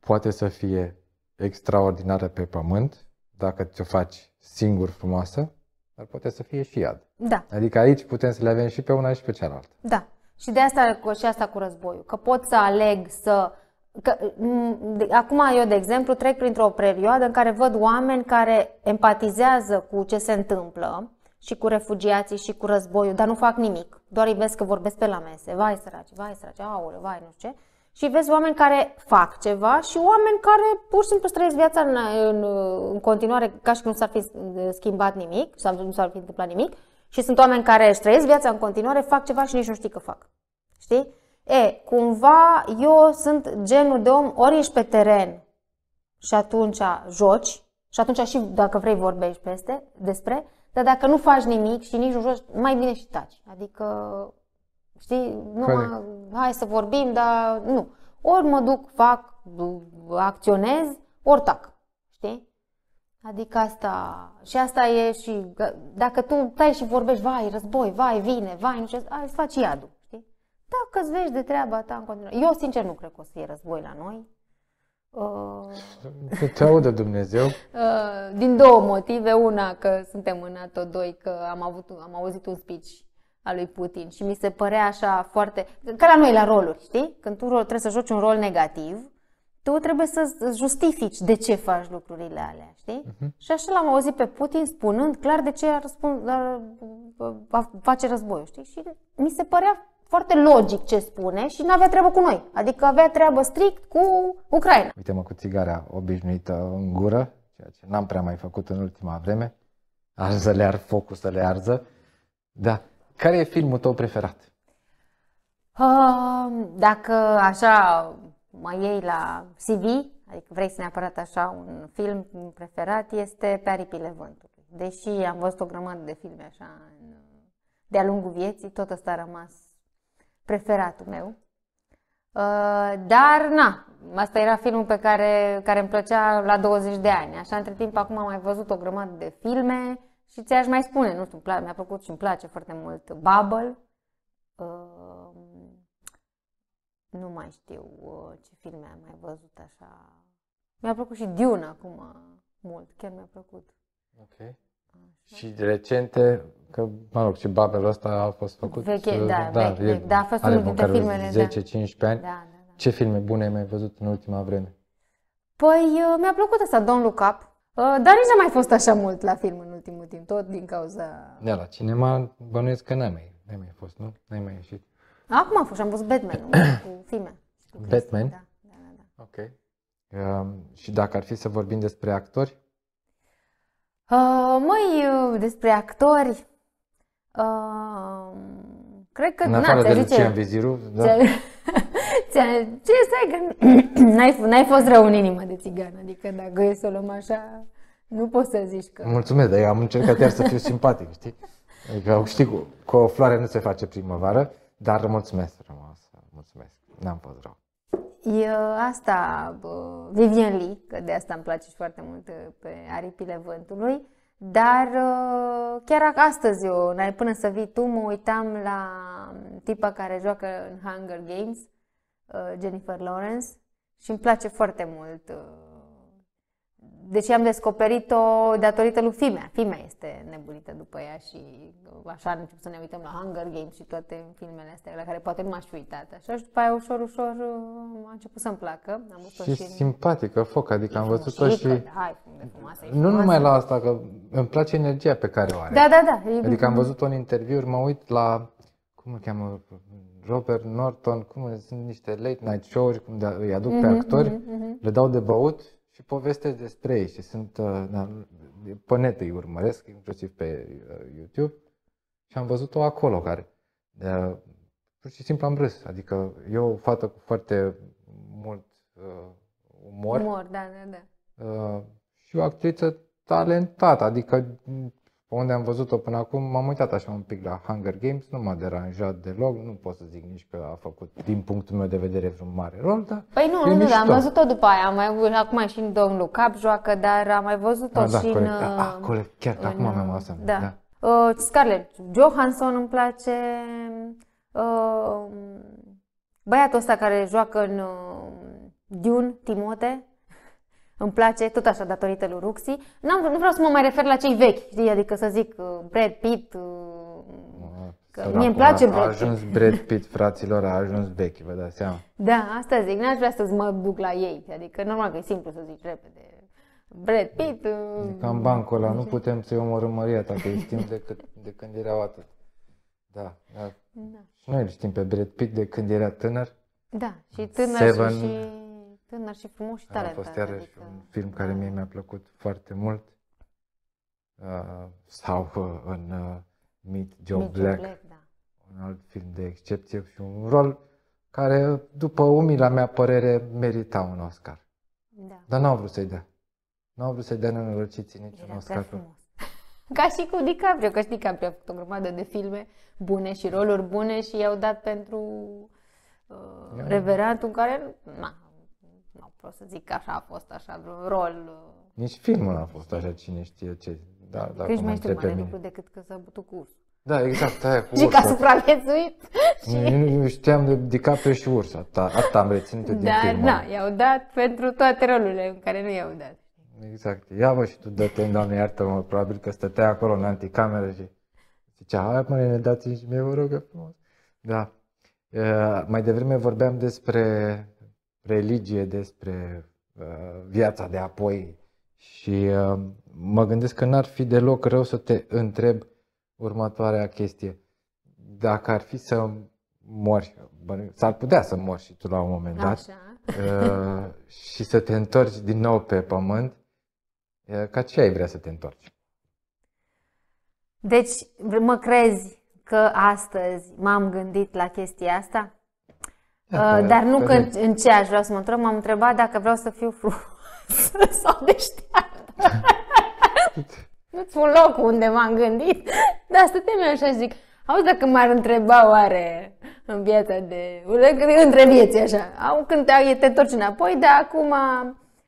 poate să fie extraordinară pe pământ, dacă ți-o faci singur frumoasă, dar poate să fie și iad. Da. Adică aici putem să le avem și pe una și pe cealaltă. Da. Și de asta și asta cu războiul, că pot să aleg să Că, acum eu, de exemplu, trec printr-o perioadă în care văd oameni care empatizează cu ce se întâmplă și cu refugiații și cu războiul, dar nu fac nimic. Doar îi vezi că vorbesc pe la mese, vai săraci, vai săraci, aule, vai nu știu ce. Și vezi oameni care fac ceva și oameni care pur și simplu trăiesc viața în, în, în continuare ca și cum nu s-ar fi schimbat nimic sau nu s-ar fi întâmplat nimic. Și sunt oameni care își trăiesc viața în continuare, fac ceva și nici nu știi că fac. Știi? E, cumva eu sunt genul de om, ori ești pe teren și atunci joci, și atunci și dacă vrei vorbești peste, despre, dar dacă nu faci nimic și nici nu joci, mai bine și taci. Adică, știi, nu, hai să vorbim, dar nu. Ori mă duc, fac, acționez, ori tac, știi? Adică asta, și asta e și, dacă tu stai și vorbești, vai, război, vai, vine, vai, nu știu, ai să faci iadul. Dacă îți vezi de treaba ta în continuare. Eu, sincer, nu cred că o să fie război la noi. Să uh, te audă Dumnezeu. Uh, din două motive. Una, că suntem în NATO, doi, că am, avut, am auzit un speech al lui Putin și mi se părea așa foarte... Ca la noi la roluri, știi? Când tu trebuie să joci un rol negativ, tu trebuie să justifici de ce faci lucrurile alea, știi? Uh-huh. Și așa l-am auzit pe Putin spunând clar de ce ar, răspund, ar, ar, face război, știi? Și mi se părea foarte logic ce spune și nu avea treabă cu noi. Adică avea treabă strict cu Ucraina. Uite-mă cu țigarea obișnuită în gură, ceea ce n-am prea mai făcut în ultima vreme. Arză le ar focul să le arză. Da. Care e filmul tău preferat? Uh, dacă așa mă iei la CV, adică vrei să neapărat așa un film preferat, este Pe aripile vântului. Deși am văzut o grămadă de filme așa în de-a lungul vieții, tot ăsta a rămas preferatul meu. Uh, dar, na, asta era filmul pe care, care îmi plăcea la 20 de ani. Așa, între timp, acum am mai văzut o grămadă de filme și ți-aș mai spune, nu știu, mi-a plăcut și îmi place foarte mult Bubble. Uh, nu mai știu uh, ce filme am mai văzut așa. Mi-a plăcut și Dune acum mult, chiar mi-a plăcut. Ok și recente, că, mă rog, și Babel ăsta a fost făcut. Veche, uh, da, da, vechi, e, vechi, da, a fost unul dintre filmele. 10-15 da. ani. Da, da, da. Ce filme bune ai mai văzut în ultima vreme? Păi, uh, mi-a plăcut asta, Don Look Up. Uh, dar nici n-am mai fost așa mult la film în ultimul timp, tot din cauza... Da, la cinema bănuiesc că n-ai mai, n-ai mai fost, nu? N-ai mai ieșit. Acum am fost am văzut Batman cu filme. Cu Batman? Da, da, da. Ok. Um, și dacă ar fi să vorbim despre actori, Uh, măi, uh, despre actori, uh, cred că... În afară de zice, Lucian Viziru, da. ce stai că n-ai, n-ai fost rău în inimă de țigan, adică dacă e să o luăm așa, nu poți să zici că... Mulțumesc, dar eu am încercat iar să fiu simpatic, știi? Adică știi, cu, cu o floare nu se face primăvară, dar mulțumesc frumos, mulțumesc, n-am fost rău. E asta, Vivian Lee, că de asta îmi place și foarte mult uh, pe aripile vântului, dar uh, chiar astăzi eu, până să vii tu, mă uitam la um, tipa care joacă în Hunger Games, uh, Jennifer Lawrence, și îmi place foarte mult deci am descoperit-o datorită lui Fimea. Fimea este nebunită după ea și așa încep să ne uităm la Hunger Games și toate filmele astea la care poate nu m-aș fi uitat. Așa și după aia ușor, ușor a început să-mi placă. Am și, și simpatică, foc, adică am văzut-o și... Hai, frumoasă, nu frumoasă. numai la asta, că îmi place energia pe care o are. Da, da, da. Adică am văzut-o în interviuri, mă uit la cum îl cheamă Robert Norton, cum sunt niște late night show-uri, cum îi aduc mm-hmm, pe mhm, actori, mm-hmm. le dau de băut și povestesc despre ei și sunt, da, pe net îi urmăresc, inclusiv pe uh, YouTube și am văzut-o acolo care da, pur și simplu am râs. Adică eu o fată cu foarte mult uh, umor. Umor, da, da, da. Uh, și o actriță talentată, adică unde am văzut-o până acum, m-am uitat așa un pic la Hunger Games, nu m-a deranjat deloc, nu pot să zic nici că a făcut, din punctul meu de vedere, vreun mare rol, dar Păi nu, nu, dar am văzut-o după aia, am mai, acum și în Domnul Cap joacă, dar am mai văzut-o ah, da, și corect. în... Da, ah, uh, corect, chiar în, acum mi-am uh, asta. Da. da. Uh, Scarlett Johansson îmi place, uh, băiatul ăsta care joacă în uh, Dune, Timote, îmi place, tot așa datorită lui Ruxi. N-am, nu vreau să mă mai refer la cei vechi, știi, adică să zic uh, Brad Pitt, Mi-e uh, mie îmi place Brad Pitt. A ajuns Brad Pitt, fraților, a ajuns vechi, vă dați seama. Da, asta zic, n-aș vrea să mă duc la ei, adică normal că e simplu să zici repede. Brad Pitt... Uh, e cam bancul ăla, nu putem să-i omorâm Maria dacă îi știm de, cât, de când erau atât. Da, da. da. Și noi îl știm pe Brad Pitt de când era tânăr. Da, și tânăr Seven. și tânăr și frumos și talentat. A fost iarăși adică... un film care mie da. mi-a plăcut foarte mult. Uh, sau uh, în uh, Meet Joe Meet Black, Black da. un alt film de excepție și un rol care, după umila mea părere, merita un Oscar. Da. Dar n-au vrut să-i dea. N-au vrut să-i dea nenorociții nici un Oscar. Ca și cu DiCaprio, că și DiCaprio a făcut o grămadă de filme bune și roluri bune și i-au dat pentru uh, Eu... care na, pot să zic că așa a fost, așa, rol. Uh, Nici filmul a fost așa, cine știe ce. Da, da deci mai știu mai lucru decât că s-a bătut cu urs. Da, exact, aia cu ursa. Și că a supraviețuit. Nu, nu știam de DiCaprio și ursa, Asta, asta am reținut da, din filmul. Da, i-au dat pentru toate rolurile în care nu i-au dat. Exact. Ia mă și tu dă-te, doamne iartă-mă, probabil că stătea acolo în anticameră și zicea, hai mă, ne dați și mie, vă rog frumos. Da. Uh, mai devreme vorbeam despre religie, despre uh, viața de apoi și uh, mă gândesc că n-ar fi deloc rău să te întreb următoarea chestie. Dacă ar fi să mori, s-ar putea să mori și tu la un moment dat Așa. Uh, și să te întorci din nou pe pământ, ca ce ai vrea să te întorci? Deci, mă crezi că astăzi m-am gândit la chestia asta? Uh, dar nu că în, în ce aș vrea să mă întreb, m-am întrebat dacă vreau să fiu frumoasă sau deșteaptă. Nu-ți un loc unde m-am gândit, dar stăteam așa și zic, auzi dacă m-ar întreba oare în viața de... între vieți așa, au, când te, te întorci înapoi, dar acum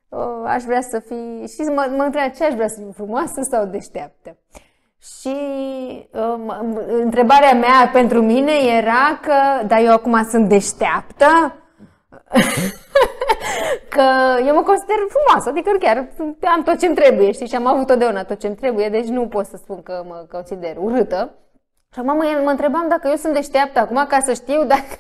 uh, aș vrea să fii... Și mă, mă întreba ce aș vrea să fiu frumoasă sau deșteaptă. Și um, întrebarea mea pentru mine era că, dar eu acum sunt deșteaptă, că eu mă consider frumoasă, adică chiar am tot ce-mi trebuie, știi, și am avut totdeauna tot ce-mi trebuie, deci nu pot să spun că mă consider urâtă. Și acum mă, mă întrebam dacă eu sunt deșteaptă acum ca să știu dacă,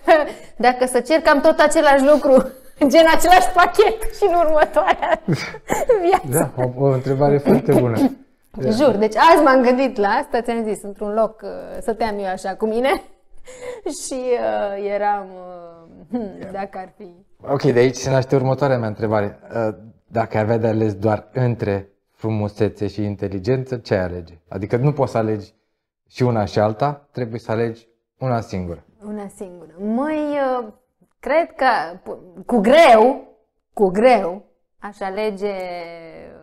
dacă să cer cam tot același lucru, gen același pachet și în următoarea da, viață. Da, o, o întrebare foarte bună. Da. Jur, deci azi m-am gândit la asta, ți-am zis, într-un loc uh, să te-am eu așa cu mine și uh, eram, uh, yeah. Hmm, dacă ar fi. Ok, de aici se naște următoarea mea întrebare. Uh, dacă ai avea de ales doar între frumusețe și inteligență, ce ai alege? Adică nu poți să alegi și una și alta, trebuie să alegi una singură. Una singură. Măi, uh, cred că cu greu, cu greu, aș alege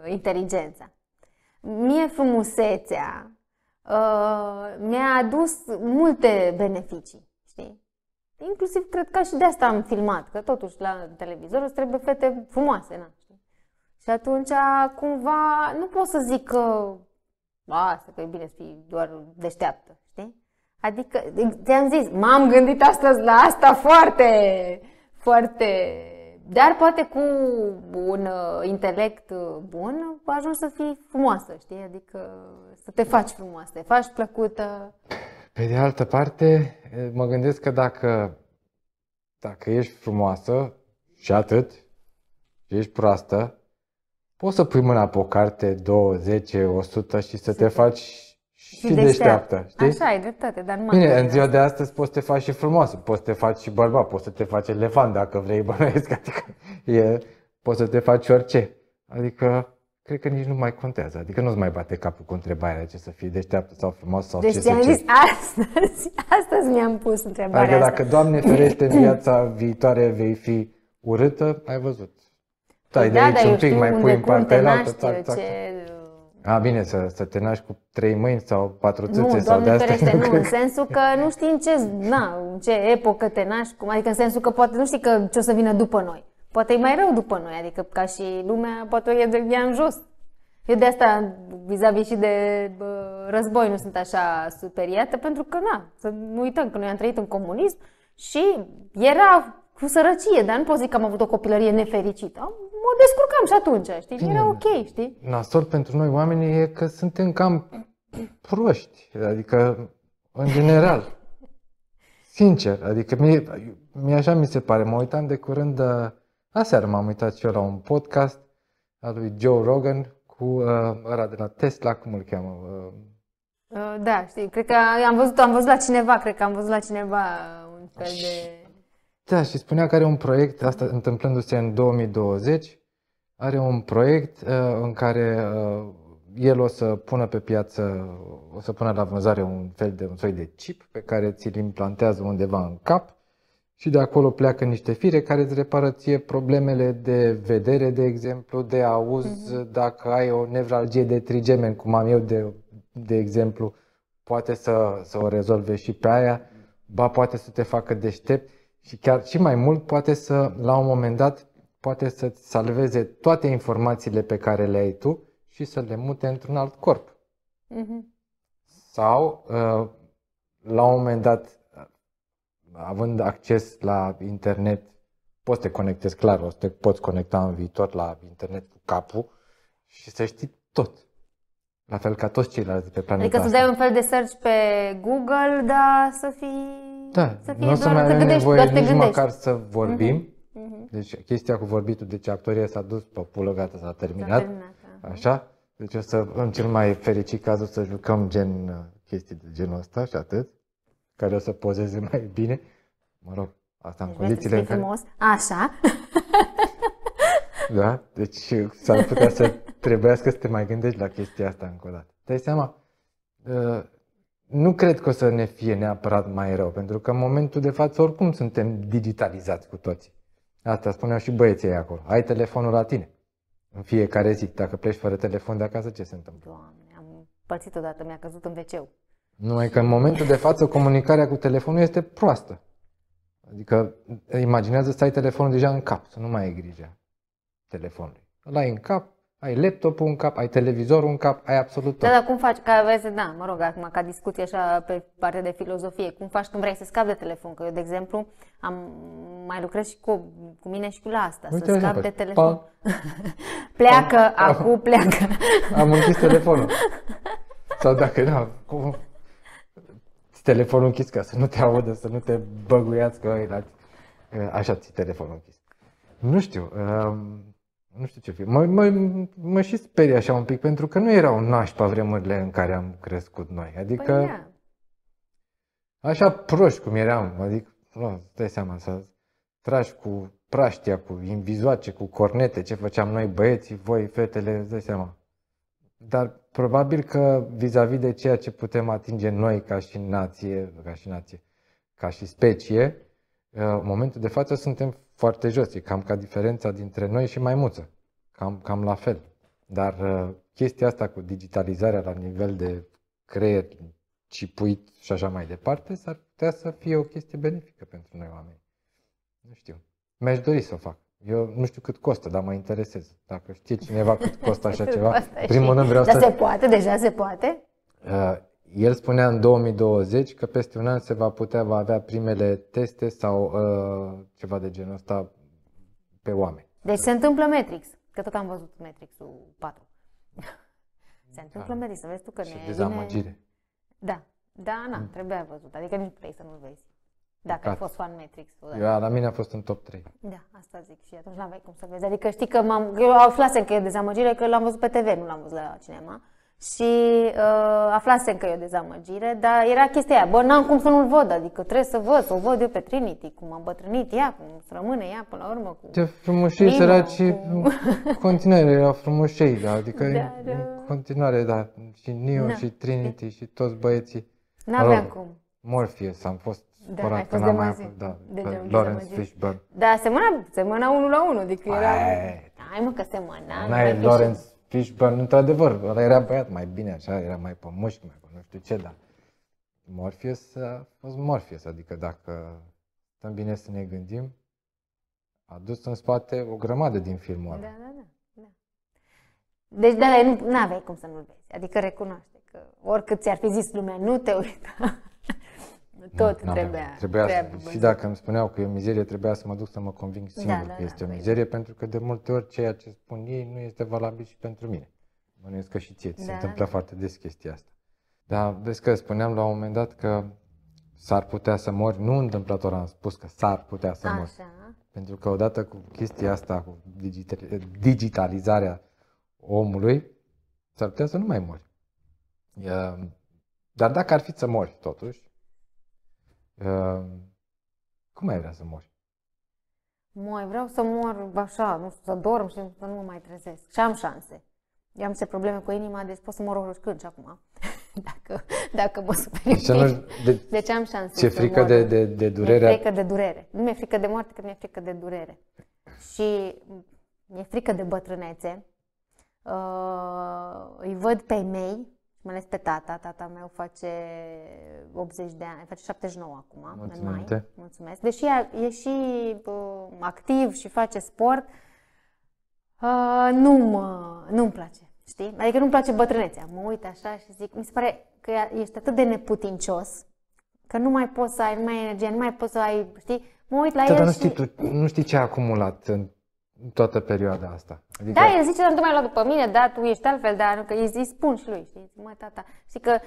uh, inteligența mie frumusețea uh, mi-a adus multe beneficii, știi? Inclusiv cred că și de asta am filmat, că totuși la televizor îți trebuie fete frumoase, na, știi? Și atunci cumva nu pot să zic că asta că e bine să fii doar deșteaptă, știi? Adică, ți-am zis, m-am gândit astăzi la asta foarte, foarte dar poate cu un uh, intelect uh, bun ajungi să fii frumoasă, știi? Adică să te faci frumoasă, te faci plăcută. Pe de altă parte, eh, mă gândesc că dacă, dacă ești frumoasă și atât, și ești proastă, poți să pui mâna pe o carte, zece, o 100 și să te faci și, și deșteaptă. deșteaptă știi? Așa, e dreptate, dar nu Bine, în ziua de astăzi poți să te faci și frumoasă, poți să te faci și bărbat, poți să te faci elefant dacă vrei, bănuiesc, adică e, poți să te faci orice. Adică cred că nici nu mai contează. Adică nu-ți mai bate capul cu întrebarea ce să fii deșteaptă sau frumos sau deci ce să Deci zis astăzi, astăzi mi-am pus întrebarea Adică asta. dacă, Doamne ferește, în viața viitoare vei fi urâtă, ai văzut. Păi tai da, de aici un pic, mai pui în partea altă. Ce... A, bine, să, să te naști cu trei mâini sau patru țâțe nu, sau de astea. Nu, nu, în sensul că nu știi în ce, na, în ce epocă te naști, cum, adică în sensul că poate nu știi că ce o să vină după noi. Poate e mai rău după noi, adică ca și lumea poate e de ea în jos. Eu de asta, vis-a-vis și de bă, război, nu sunt așa superiată, pentru că, na, să nu uităm că noi am trăit în comunism și era cu sărăcie, dar nu pot zic că am avut o copilărie nefericită. Am mă descurcam și atunci, știi? Bine, Era ok, știi? Nasol pentru noi oamenii e că suntem cam proști, adică în general. Sincer, adică mie, mie așa mi se pare. Mă uitam de curând, uh, aseară m-am uitat și eu la un podcast al lui Joe Rogan cu uh, ăla de la Tesla, cum îl cheamă? Uh, uh da, știi, cred că am văzut, am văzut la cineva, cred că am văzut la cineva uh, un fel de... Da, și spunea că are un proiect, asta întâmplându-se în 2020, are un proiect uh, în care uh, el o să pună pe piață, o să pună la vânzare un fel de un soi de chip pe care ți-l implantează undeva în cap și de acolo pleacă niște fire care îți repară ție problemele de vedere, de exemplu, de auz, mm-hmm. dacă ai o nevralgie de trigemen, cum am eu de, de exemplu, poate să, să o rezolve și pe aia, ba poate să te facă deștept și chiar și mai mult poate să, la un moment dat, poate să-ți salveze toate informațiile pe care le ai tu și să le mute într-un alt corp. Mm-hmm. Sau, uh, la un moment dat, uh, având acces la internet, poți să te conectezi, clar, o să te poți conecta în viitor la internet cu capul și să știi tot. La fel ca toți ceilalți de pe planeta Adică să dai un fel de search pe Google, dar să fii da, să nu o să mai avem nevoie nici gândești. măcar să vorbim. Uh-huh. uh-huh. Deci chestia cu vorbitul, deci actoria s-a dus pe pulă, gata, s-a terminat. S-a terminat da. Așa? Deci o să, în cel mai fericit caz, o să jucăm gen uh, chestii de genul ăsta și atât, care o să pozeze mai bine. Mă rog, asta în deci condițiile în care... Frumos. Așa. Da? Deci s-ar putea să trebuiască să te mai gândești la chestia asta încă o dată. Dai seama, uh, nu cred că o să ne fie neapărat mai rău, pentru că în momentul de față oricum suntem digitalizați cu toți. Asta spuneau și băieții acolo. Ai telefonul la tine. În fiecare zi. Dacă pleci fără telefon de acasă, ce se întâmplă? Doamne, am pățit odată, mi-a căzut în wc Numai că în momentul de față comunicarea cu telefonul este proastă. Adică imaginează să ai telefonul deja în cap, să nu mai ai grijă telefonului. Îl ai în cap, ai laptopul în cap, ai televizorul în cap, ai absolut da, tot. Da, dar cum faci? Ca vezi, da, mă rog, acum ca discuție așa pe partea de filozofie. Cum faci când vrei să scapi de telefon? Că eu, de exemplu, am, mai lucrez și cu, cu mine și cu la asta, Uite să scap de telefon. Pa. pleacă, acum pleacă. am închis telefonul. Sau dacă nu, cum... Telefonul închis ca să nu te audă, să nu te băguiați că ai la... Așa ți telefonul închis. Nu știu. Um nu știu ce fi. Mă, mă, mă și sperie așa un pic, pentru că nu erau nașpa vremurile în care am crescut noi. Adică, păi, da. așa proști cum eram, adică, nu, dai seama, să tragi cu praștia, cu invizoace, cu cornete, ce făceam noi băieții, voi, fetele, îți dai seama. Dar probabil că vis-a-vis de ceea ce putem atinge noi ca și nație, ca și nație, ca și specie, în momentul de față suntem foarte jos. E cam ca diferența dintre noi și maimuță. Cam, cam la fel. Dar uh, chestia asta cu digitalizarea la nivel de creier, cipuit și așa mai departe, s-ar putea să fie o chestie benefică pentru noi oameni. Nu știu. Mi-aș dori să o fac. Eu nu știu cât costă, dar mă interesez. Dacă știe cineva cât costă așa ceva, primul rând vreau dar să... se poate? Deja se poate? Uh, el spunea în 2020 că peste un an se va putea, va avea primele teste sau uh, ceva de genul ăsta pe oameni. Deci se întâmplă Matrix, că tot am văzut Matrix-ul 4. se întâmplă da. Matrix, să vezi tu că și ne... dezamăgire. Vine... Da, da, na, mm. trebuia văzut, adică nici puteai să nu vezi. Dacă Cat. ai fost fan Matrix. Eu, da. la mine a fost în top 3. Da, asta zic și atunci n-aveai cum să vezi. Adică știi că m-am, eu aflasem că e dezamăgire că l-am văzut pe TV, nu l-am văzut la cinema și uh, aflasem că e o dezamăgire, dar era chestia aia, bă, n-am cum să nu-l văd, adică trebuie să văd, să o văd eu pe Trinity, cum a îmbătrânit ea, cum rămâne ea până la urmă cu... Te frumușei săraci, cu... continuare, era frumoșei, da, adică dar, în da. continuare, da, și Neo da. și Trinity și toți băieții. N-aveam cum. Morpheus, am fost da, ai fost de mai da, de pe Lawrence Fishburne. Da, semăna, semăna unul la unul, adică era... Ai mă că semăna. N-ai Lawrence Fishburne, într-adevăr, ăla era băiat mai bine așa, era mai pe mușchi, mai pe nu știu ce, dar Morpheus a fost Morpheus, adică dacă stăm bine să ne gândim, a dus în spate o grămadă din filmul ăla. Da, da, da. da. Deci de la nu aveai cum să nu-l vezi, adică recunoaște că oricât ți-ar fi zis lumea, nu te uita tot nu, trebuia. trebuia trebuie. Să, și dacă îmi spuneau că e o mizerie, trebuia să mă duc să mă conving da, singur da, da, că este da, o păi- mizerie, da. pentru că de multe ori ceea ce spun ei nu este valabil și pentru mine. Bănuiesc că și ție ți da. se întâmplă foarte des chestia asta. Dar vezi că spuneam la un moment dat că s-ar putea să mori, nu întâmplător am spus că s-ar putea să mori. Așa. Pentru că odată cu chestia asta, cu digitalizarea omului, s-ar putea să nu mai mori. Dar dacă ar fi să mori totuși, Uh, cum ai vrea să mori? Mai vreau să mor așa, nu știu, să dorm și să nu mă mai trezesc. Și am șanse. Eu am se probleme cu inima, deci pot să mor oricând și acum. dacă, dacă mă superi. Deci, nu, de, deci am șanse. Ce frică de, de, de durere? Mi-e frică de durere. Nu mi-e frică de moarte, că mi-e frică de durere. Și mi-e frică de bătrânețe. Uh, îi văd pe mei mai ales pe tata. Tata meu face 80 de ani, face 79 acum, Mulțumite. în mai. Mulțumesc. Deși e și uh, activ și face sport, uh, nu mă, nu-mi place, știi? Adică nu-mi place bătrânețea. Mă uit așa și zic, mi se pare că ești atât de neputincios, că nu mai poți să ai, nu mai ai energie, nu mai poți să ai, știi? Mă uit la da, el dar nu, și... știi, tu, nu știi ce a acumulat în toată perioada asta. Adică... Da, el zice, dar nu te mai lua după mine, da, tu ești altfel, dar că îi, îi spun și lui, știi, mă, tata. Știi că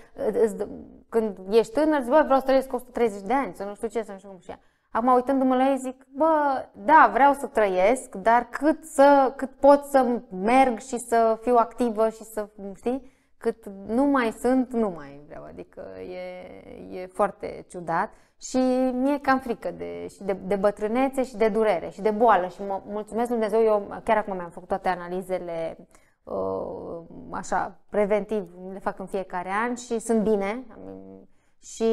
când ești tânăr, zic, bă, vreau să trăiesc 130 de ani, să nu știu ce, să nu știu cum și ea. Acum, uitându-mă la ei, zic, bă, da, vreau să trăiesc, dar cât, să, cât pot să merg și să fiu activă și să, știi? cât nu mai sunt, nu mai vreau. Adică e, e foarte ciudat și mi-e cam frică de, și de, de bătrânețe și de durere și de boală și mă, mulțumesc Dumnezeu, eu chiar acum mi-am făcut toate analizele uh, așa, preventiv, le fac în fiecare an și sunt bine și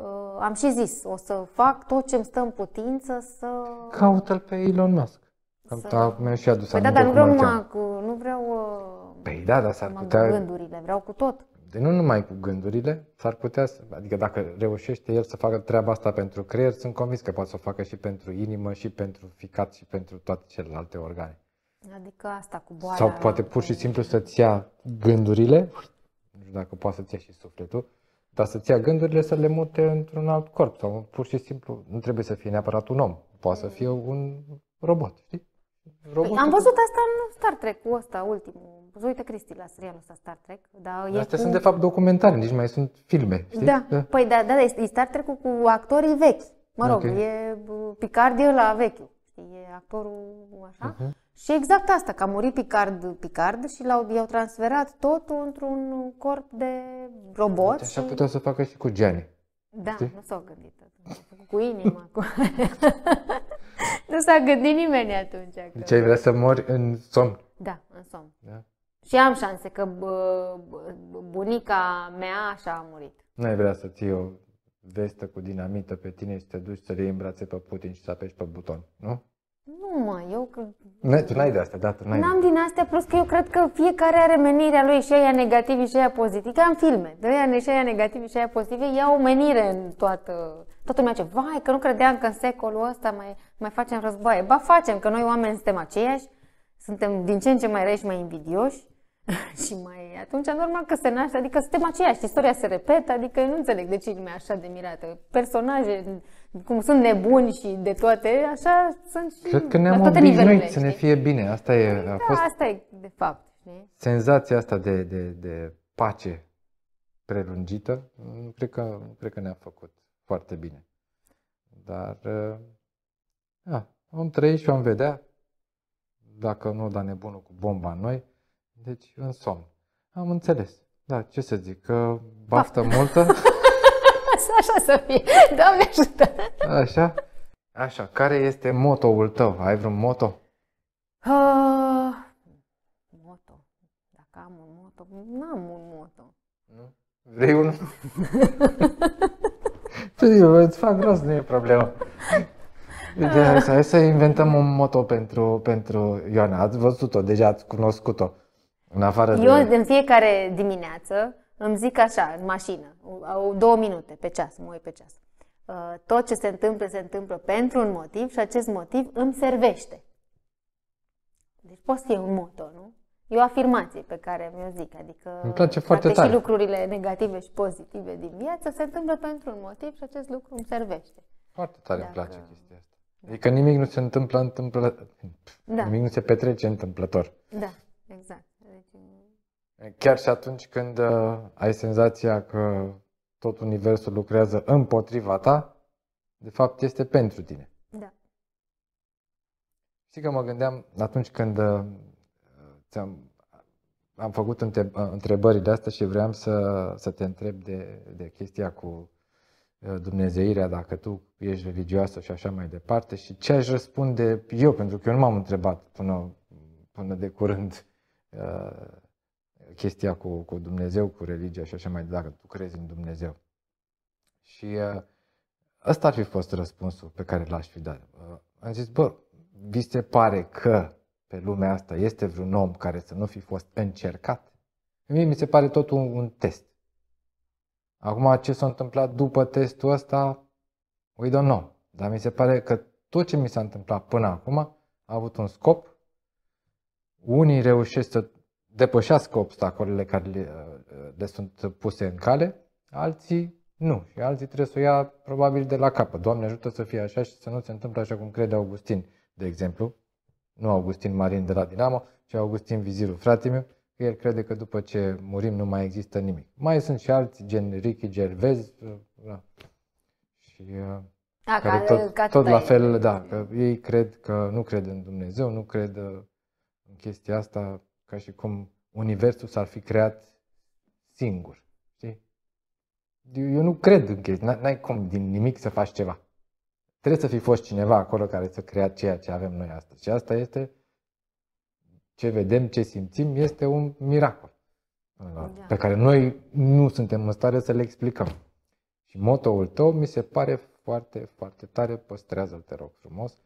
uh, am și zis, o să fac tot ce îmi stă în putință să... Caută-l pe Elon Musk. Să... Da, mi-a și adus păi da, dar nu vreau numai cu da, dar s-ar putea... Cu gândurile, vreau cu tot. De nu numai cu gândurile, s-ar putea să... Adică dacă reușește el să facă treaba asta pentru creier, sunt convins că poate să o facă și pentru inimă, și pentru ficat, și pentru toate celelalte organe. Adică asta cu boala... Sau poate pur și simplu să-ți ia gândurile, nu știu dacă poate să-ți ia și sufletul, dar să-ți ia gândurile să le mute într-un alt corp sau pur și simplu nu trebuie să fie neapărat un om, poate să mm. fie un robot, știi? păi am văzut asta în Star Trek, cu ăsta ultimul uite Cristi la serialul ăsta Star Trek. Da, Dar Astea cu... sunt de fapt documentare, nici mai sunt filme, știi? Da, da. păi da, da, da e Star trek cu actorii vechi. Mă rog, okay. e Picard e la vechiul, e actorul așa. Uh-huh. Și exact asta, că a murit Picard, Picard și l-au, i-au transferat totul într-un corp de robot. Deci așa și... putea să facă și cu Gianni. Da, știi? nu s-au gândit atunci. Cu inima, cu... nu s-a gândit nimeni atunci. Deci ai vrea să mori în somn. Da, în somn. Da. Și am șanse că bunica mea așa a murit. Nu ai vrea să ții o vestă cu dinamită pe tine și să te duci să în brațe pe Putin și să apeși pe buton, nu? Nu, mă, eu că... Nu, tu n-ai de asta, da, tu n-ai. N-am din astea, plus că eu cred că fiecare are menirea lui și aia negativă și aia pozitivă. Ca în filme, de aia și aia negativă și aia pozitivă, ia o menire în toată... Toată lumea ce, vai, că nu credeam că în secolul ăsta mai, mai facem războaie. Ba facem, că noi oameni suntem aceiași, suntem din ce în ce mai rei și mai invidioși și mai... Atunci, normal că se naște, adică suntem aceiași, istoria se repetă, adică eu nu înțeleg de ce e lumea așa de mirată. Personaje, cum sunt nebuni și de toate, așa sunt și Cred că ne-am obișnuit să ne fie bine, asta e, da, a fost asta e de fapt. Senzația asta de, de, de pace prelungită, cred că, cred că ne-a făcut foarte bine. Dar, eh, da, vom trăi și vom vedea dacă nu da nebunul cu bomba noi, deci în somn. Am înțeles. Da, ce să zic, că baftă ba. multă. Așa să fie, Doamne ajută! Așa? Așa, care este motoul tău? Ai vreun moto? Uh, moto. Dacă am un moto, nu am un moto. Nu? Vrei unul? Păi, îți fac gros, nu e problemă. Deci, hai hai să inventăm un moto pentru, pentru Ioana. Ați văzut-o, deja ați cunoscut-o. În afară Eu de... în fiecare dimineață îmi zic așa, în mașină, două minute pe ceas, mă uit pe ceas. Uh, tot ce se întâmplă, se întâmplă pentru un motiv și acest motiv îmi servește. Deci poți fi un moto, nu? E o afirmație pe care mi-o zic, adică îmi place foarte tare. și lucrurile negative și pozitive din viață se întâmplă pentru un motiv și acest lucru îmi servește. Foarte tare Dacă... îmi place chestia asta. Adică nimic nu se întâmplă întâmplător. da. nimic nu se petrece întâmplător. Da, exact. Deci, Chiar și atunci când uh, ai senzația că tot universul lucrează împotriva ta, de fapt este pentru tine. Da. Știi că mă gândeam atunci când uh, ți-am, am făcut uh, întrebările astea și vreau să, să te întreb de, de chestia cu Uh, dumnezeirea, dacă tu ești religioasă și așa mai departe și ce aș răspunde eu, pentru că eu nu m-am întrebat până, până de curând uh, chestia cu, cu Dumnezeu, cu religia și așa mai departe, dacă tu crezi în Dumnezeu. Și uh, ăsta ar fi fost răspunsul pe care l-aș fi dat. Uh, am zis, bă, vi se pare că pe lumea asta este vreun om care să nu fi fost încercat? Mie mi se pare tot un, un test. Acum ce s-a întâmplat după testul ăsta, we don't know. Dar mi se pare că tot ce mi s-a întâmplat până acum a avut un scop. Unii reușesc să depășească obstacolele care le, le sunt puse în cale, alții nu. Și alții trebuie să o ia probabil de la capăt. Doamne ajută să fie așa și să nu se întâmple așa cum crede Augustin, de exemplu. Nu Augustin Marin de la Dinamo, ci Augustin Viziru, fratele meu el crede că după ce murim nu mai există nimic. Mai sunt și alți, gen Ricky Gervais, da. și da, care ca, tot, ca tot la fel, da, că ei cred că nu cred în Dumnezeu, nu cred uh, în chestia asta ca și cum universul s-ar fi creat singur. Știi? Eu nu cred în chestia, n-ai cum din nimic să faci ceva. Trebuie să fi fost cineva acolo care să crea ceea ce avem noi astăzi. Și asta este ce vedem, ce simțim, este un miracol uh, da. pe care noi nu suntem în stare să le explicăm. Și motoul tău mi se pare foarte, foarte tare, păstrează-l, te rog frumos,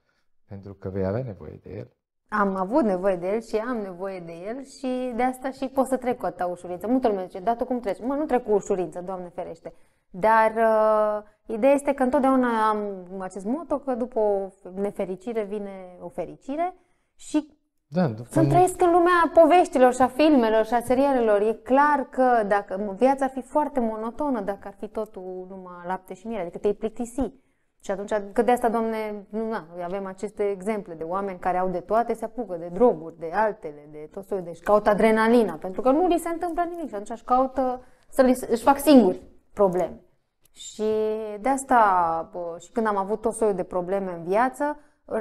pentru că vei avea nevoie de el. Am avut nevoie de el și am nevoie de el și de asta și pot să trec cu atâta ușurință. Multă lume zice, da, tu cum treci? Mă, nu trec cu ușurință, Doamne ferește. Dar uh, ideea este că întotdeauna am acest moto că după o nefericire vine o fericire și da, după Să trăiesc în lumea poveștilor și a filmelor și a serialelor. E clar că dacă viața ar fi foarte monotonă dacă ar fi totul numai lapte și miere, adică te-ai plictisi. Și atunci, că de asta, doamne, nu, na, avem aceste exemple de oameni care au de toate, se apucă de droguri, de altele, de tot soiul, deci caută adrenalina, pentru că nu li se întâmplă nimic și atunci își caută să li, își fac singuri probleme. Și de asta, bă, și când am avut tot soiul de probleme în viață,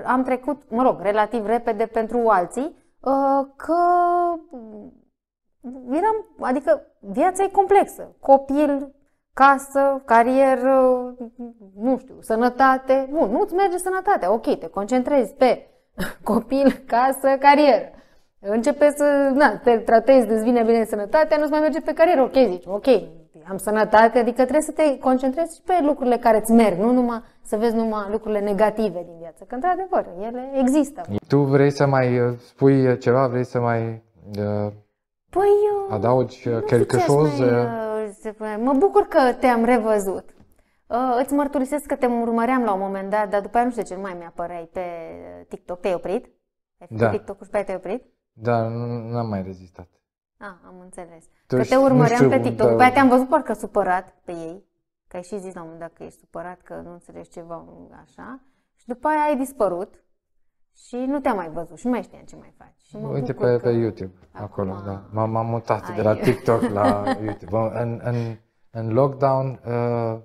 am trecut, mă rog, relativ repede pentru alții, uh, că eram, adică viața e complexă. Copil, casă, carieră, nu știu, sănătate. Bun, nu-ți merge sănătatea, ok, te concentrezi pe copil, casă, carieră. Începe să, na, te tratezi, dezvine bine sănătatea, nu-ți mai merge pe carieră, ok, zici, ok, am sănătate, adică trebuie să te concentrezi și pe lucrurile care îți merg, nu numai să vezi numai lucrurile negative din viață, că într-adevăr, ele există. Tu vrei să mai uh, spui uh, ceva, vrei să mai uh, păi, eu uh, adaugi quelque chose? Mai, mă bucur că te-am revăzut. Uh, îți mărturisesc că te urmăream la un moment dat, dar după aia nu știu ce, nu mai mi-apăreai pe TikTok. Te-ai oprit? da. TikTok-ul și pe te-ai oprit? Da, nu am mai rezistat. Ah, am înțeles. Deci, că te urmăream pe TikTok. Dar... Păi te-am văzut parcă supărat pe ei. Că ai și zis la un moment dat că ești supărat, că nu înțelegi ceva așa. Și după aia ai dispărut și nu te-am mai văzut și nu mai știam ce mai faci. Și mă Uite pe, pe YouTube, acolo, da. M-am, mutat ai... de la TikTok la YouTube. În, în, în lockdown, uh,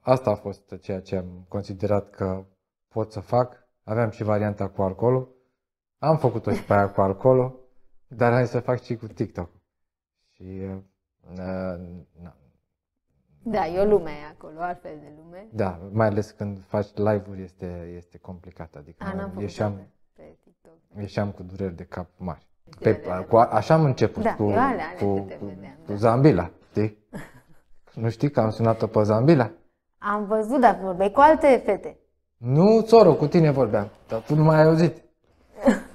asta a fost ceea ce am considerat că pot să fac. Aveam și varianta cu alcoolul. Am făcut-o și pe aia cu alcoolul, dar hai să fac și cu TikTok și na. Da, e o lume acolo, altfel de lume. Da, mai ales când faci live-uri este, este complicat. Adică A, ieșeam, pe TikTok. ieșeam cu dureri de cap mari. Pe, cu, așa am început da, cu, alea, cu, cu, vedeam, cu da. Zambila, știi? nu știi că am sunat-o pe Zambila? Am văzut, dar vorbeai cu alte fete. Nu, țoro, cu tine vorbeam, dar tu nu m-ai auzit.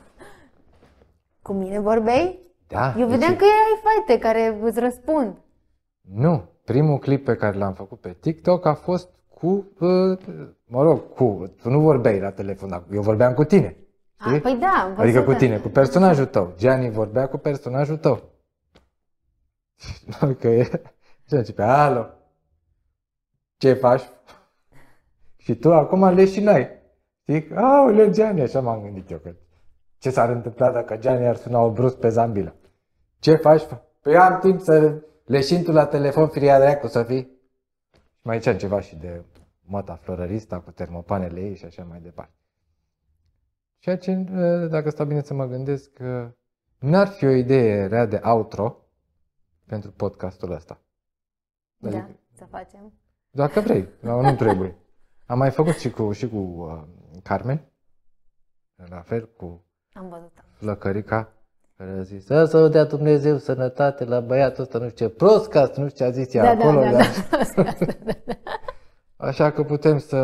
cu mine vorbei? Da, Eu vedeam deci... că ai fete care îți răspund. Nu. Primul clip pe care l-am făcut pe TikTok a fost cu, uh, mă rog, cu, tu nu vorbeai la telefon, eu vorbeam cu tine. A, păi da, adică cu tine, cu personajul tău. Gianni vorbea cu personajul tău. Noi că e... Și începe, păi, alo, ce faci? Și tu acum le și noi. Zic, aoleu, Gianni, așa m-am gândit eu că ce s-ar întâmpla dacă Gianni ar suna brusc pe Zambilă? Ce faci? Păi am timp să leșin tu la telefon firia cu să fii. Și mai zicea ceva și de mata florărista cu termopanele ei și așa mai departe. Ceea ce, dacă stau bine să mă gândesc, că n-ar fi o idee rea de outro pentru podcastul ăsta. Da, adică, da, să facem. Dacă vrei, nu trebuie. Am mai făcut și cu, și cu uh, Carmen, la fel cu am văzut. La carica, Care a zis, să dea Dumnezeu sănătate la băiatul ăsta, nu știu ce, ca nu știu ce a zis ea da, da acolo. Da, da. Da, da, da, da, Așa că putem să,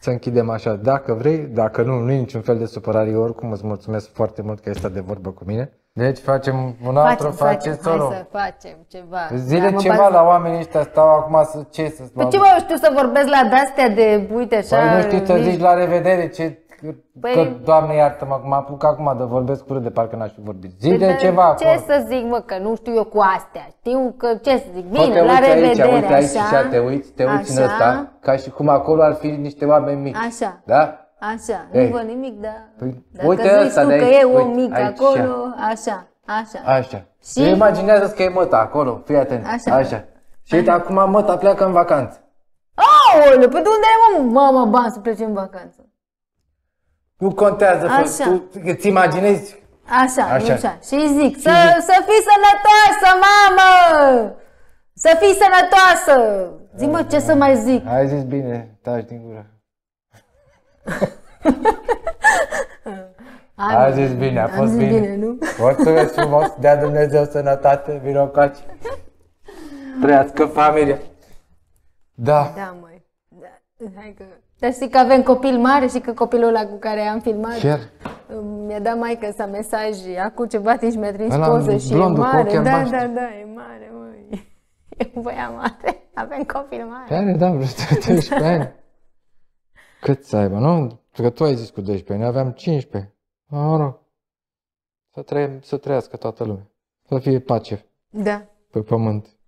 să închidem așa, dacă vrei, dacă nu, nu e niciun fel de supărare, eu oricum îți mulțumesc foarte mult că ai stat de vorbă cu mine. Deci facem un altru, facem, facem Hai să facem ceva. Zile da, ceva la oamenii ăștia, stau acum să ce să... Păi ce mă, eu știu să vorbesc la de-astea de, uite așa... Păi nu știu să zici la revedere, ce Că, păi, că Doamne iartă-mă, mă apuc acum de vorbesc cu de parcă n-aș fi vorbit. Zi păi de ceva Ce acolo. să zic, mă, că nu știu eu cu astea. Știu că ce să zic. Bine, Poate la revedere, aici, uite aici așa, și te uiți, te uiți așa, în ăsta, ca și cum acolo ar fi niște oameni mici. Așa. Da? Așa, Ei. nu văd nimic, dar păi, dacă uite zici asta, tu de aici, că e om mic aici, acolo, așa, așa. Așa. Și... Imaginează-ți că e măta acolo, fii atent, așa. așa. Și uite, acum măta pleacă în vacanță. Aoleu, pe unde ai mă, mama bani să plece în vacanță? Nu contează, Așa. tu îți imaginezi Așa, Așa. Așa. Și zic, și să, zic. să fii sănătoasă, mamă! Să fii sănătoasă! zi mă, ce să mai zic? Ai zis bine, taci din gură. Ai, zis bine, a fost bine. bine nu? Mulțumesc frumos, dea Dumnezeu sănătate, vino coace. Trăiască familia. Da. Da, măi. Da. Hai că... Dar știi că avem copil mare și că copilul ăla cu care am filmat Chiar? mi-a dat maică să mesaj acum ceva timp și mi-a trimis poză și e mare. Da, da, da, da, e mare, măi. E un băiat mare. Avem copil mare. Care, da, vreo 13 ani. Cât să aibă, nu? Că tu ai zis cu 12 ani, aveam 15. Mă rog. Să, trăie, să trăiască toată lumea. Să fie pace. Da. Pe pământ.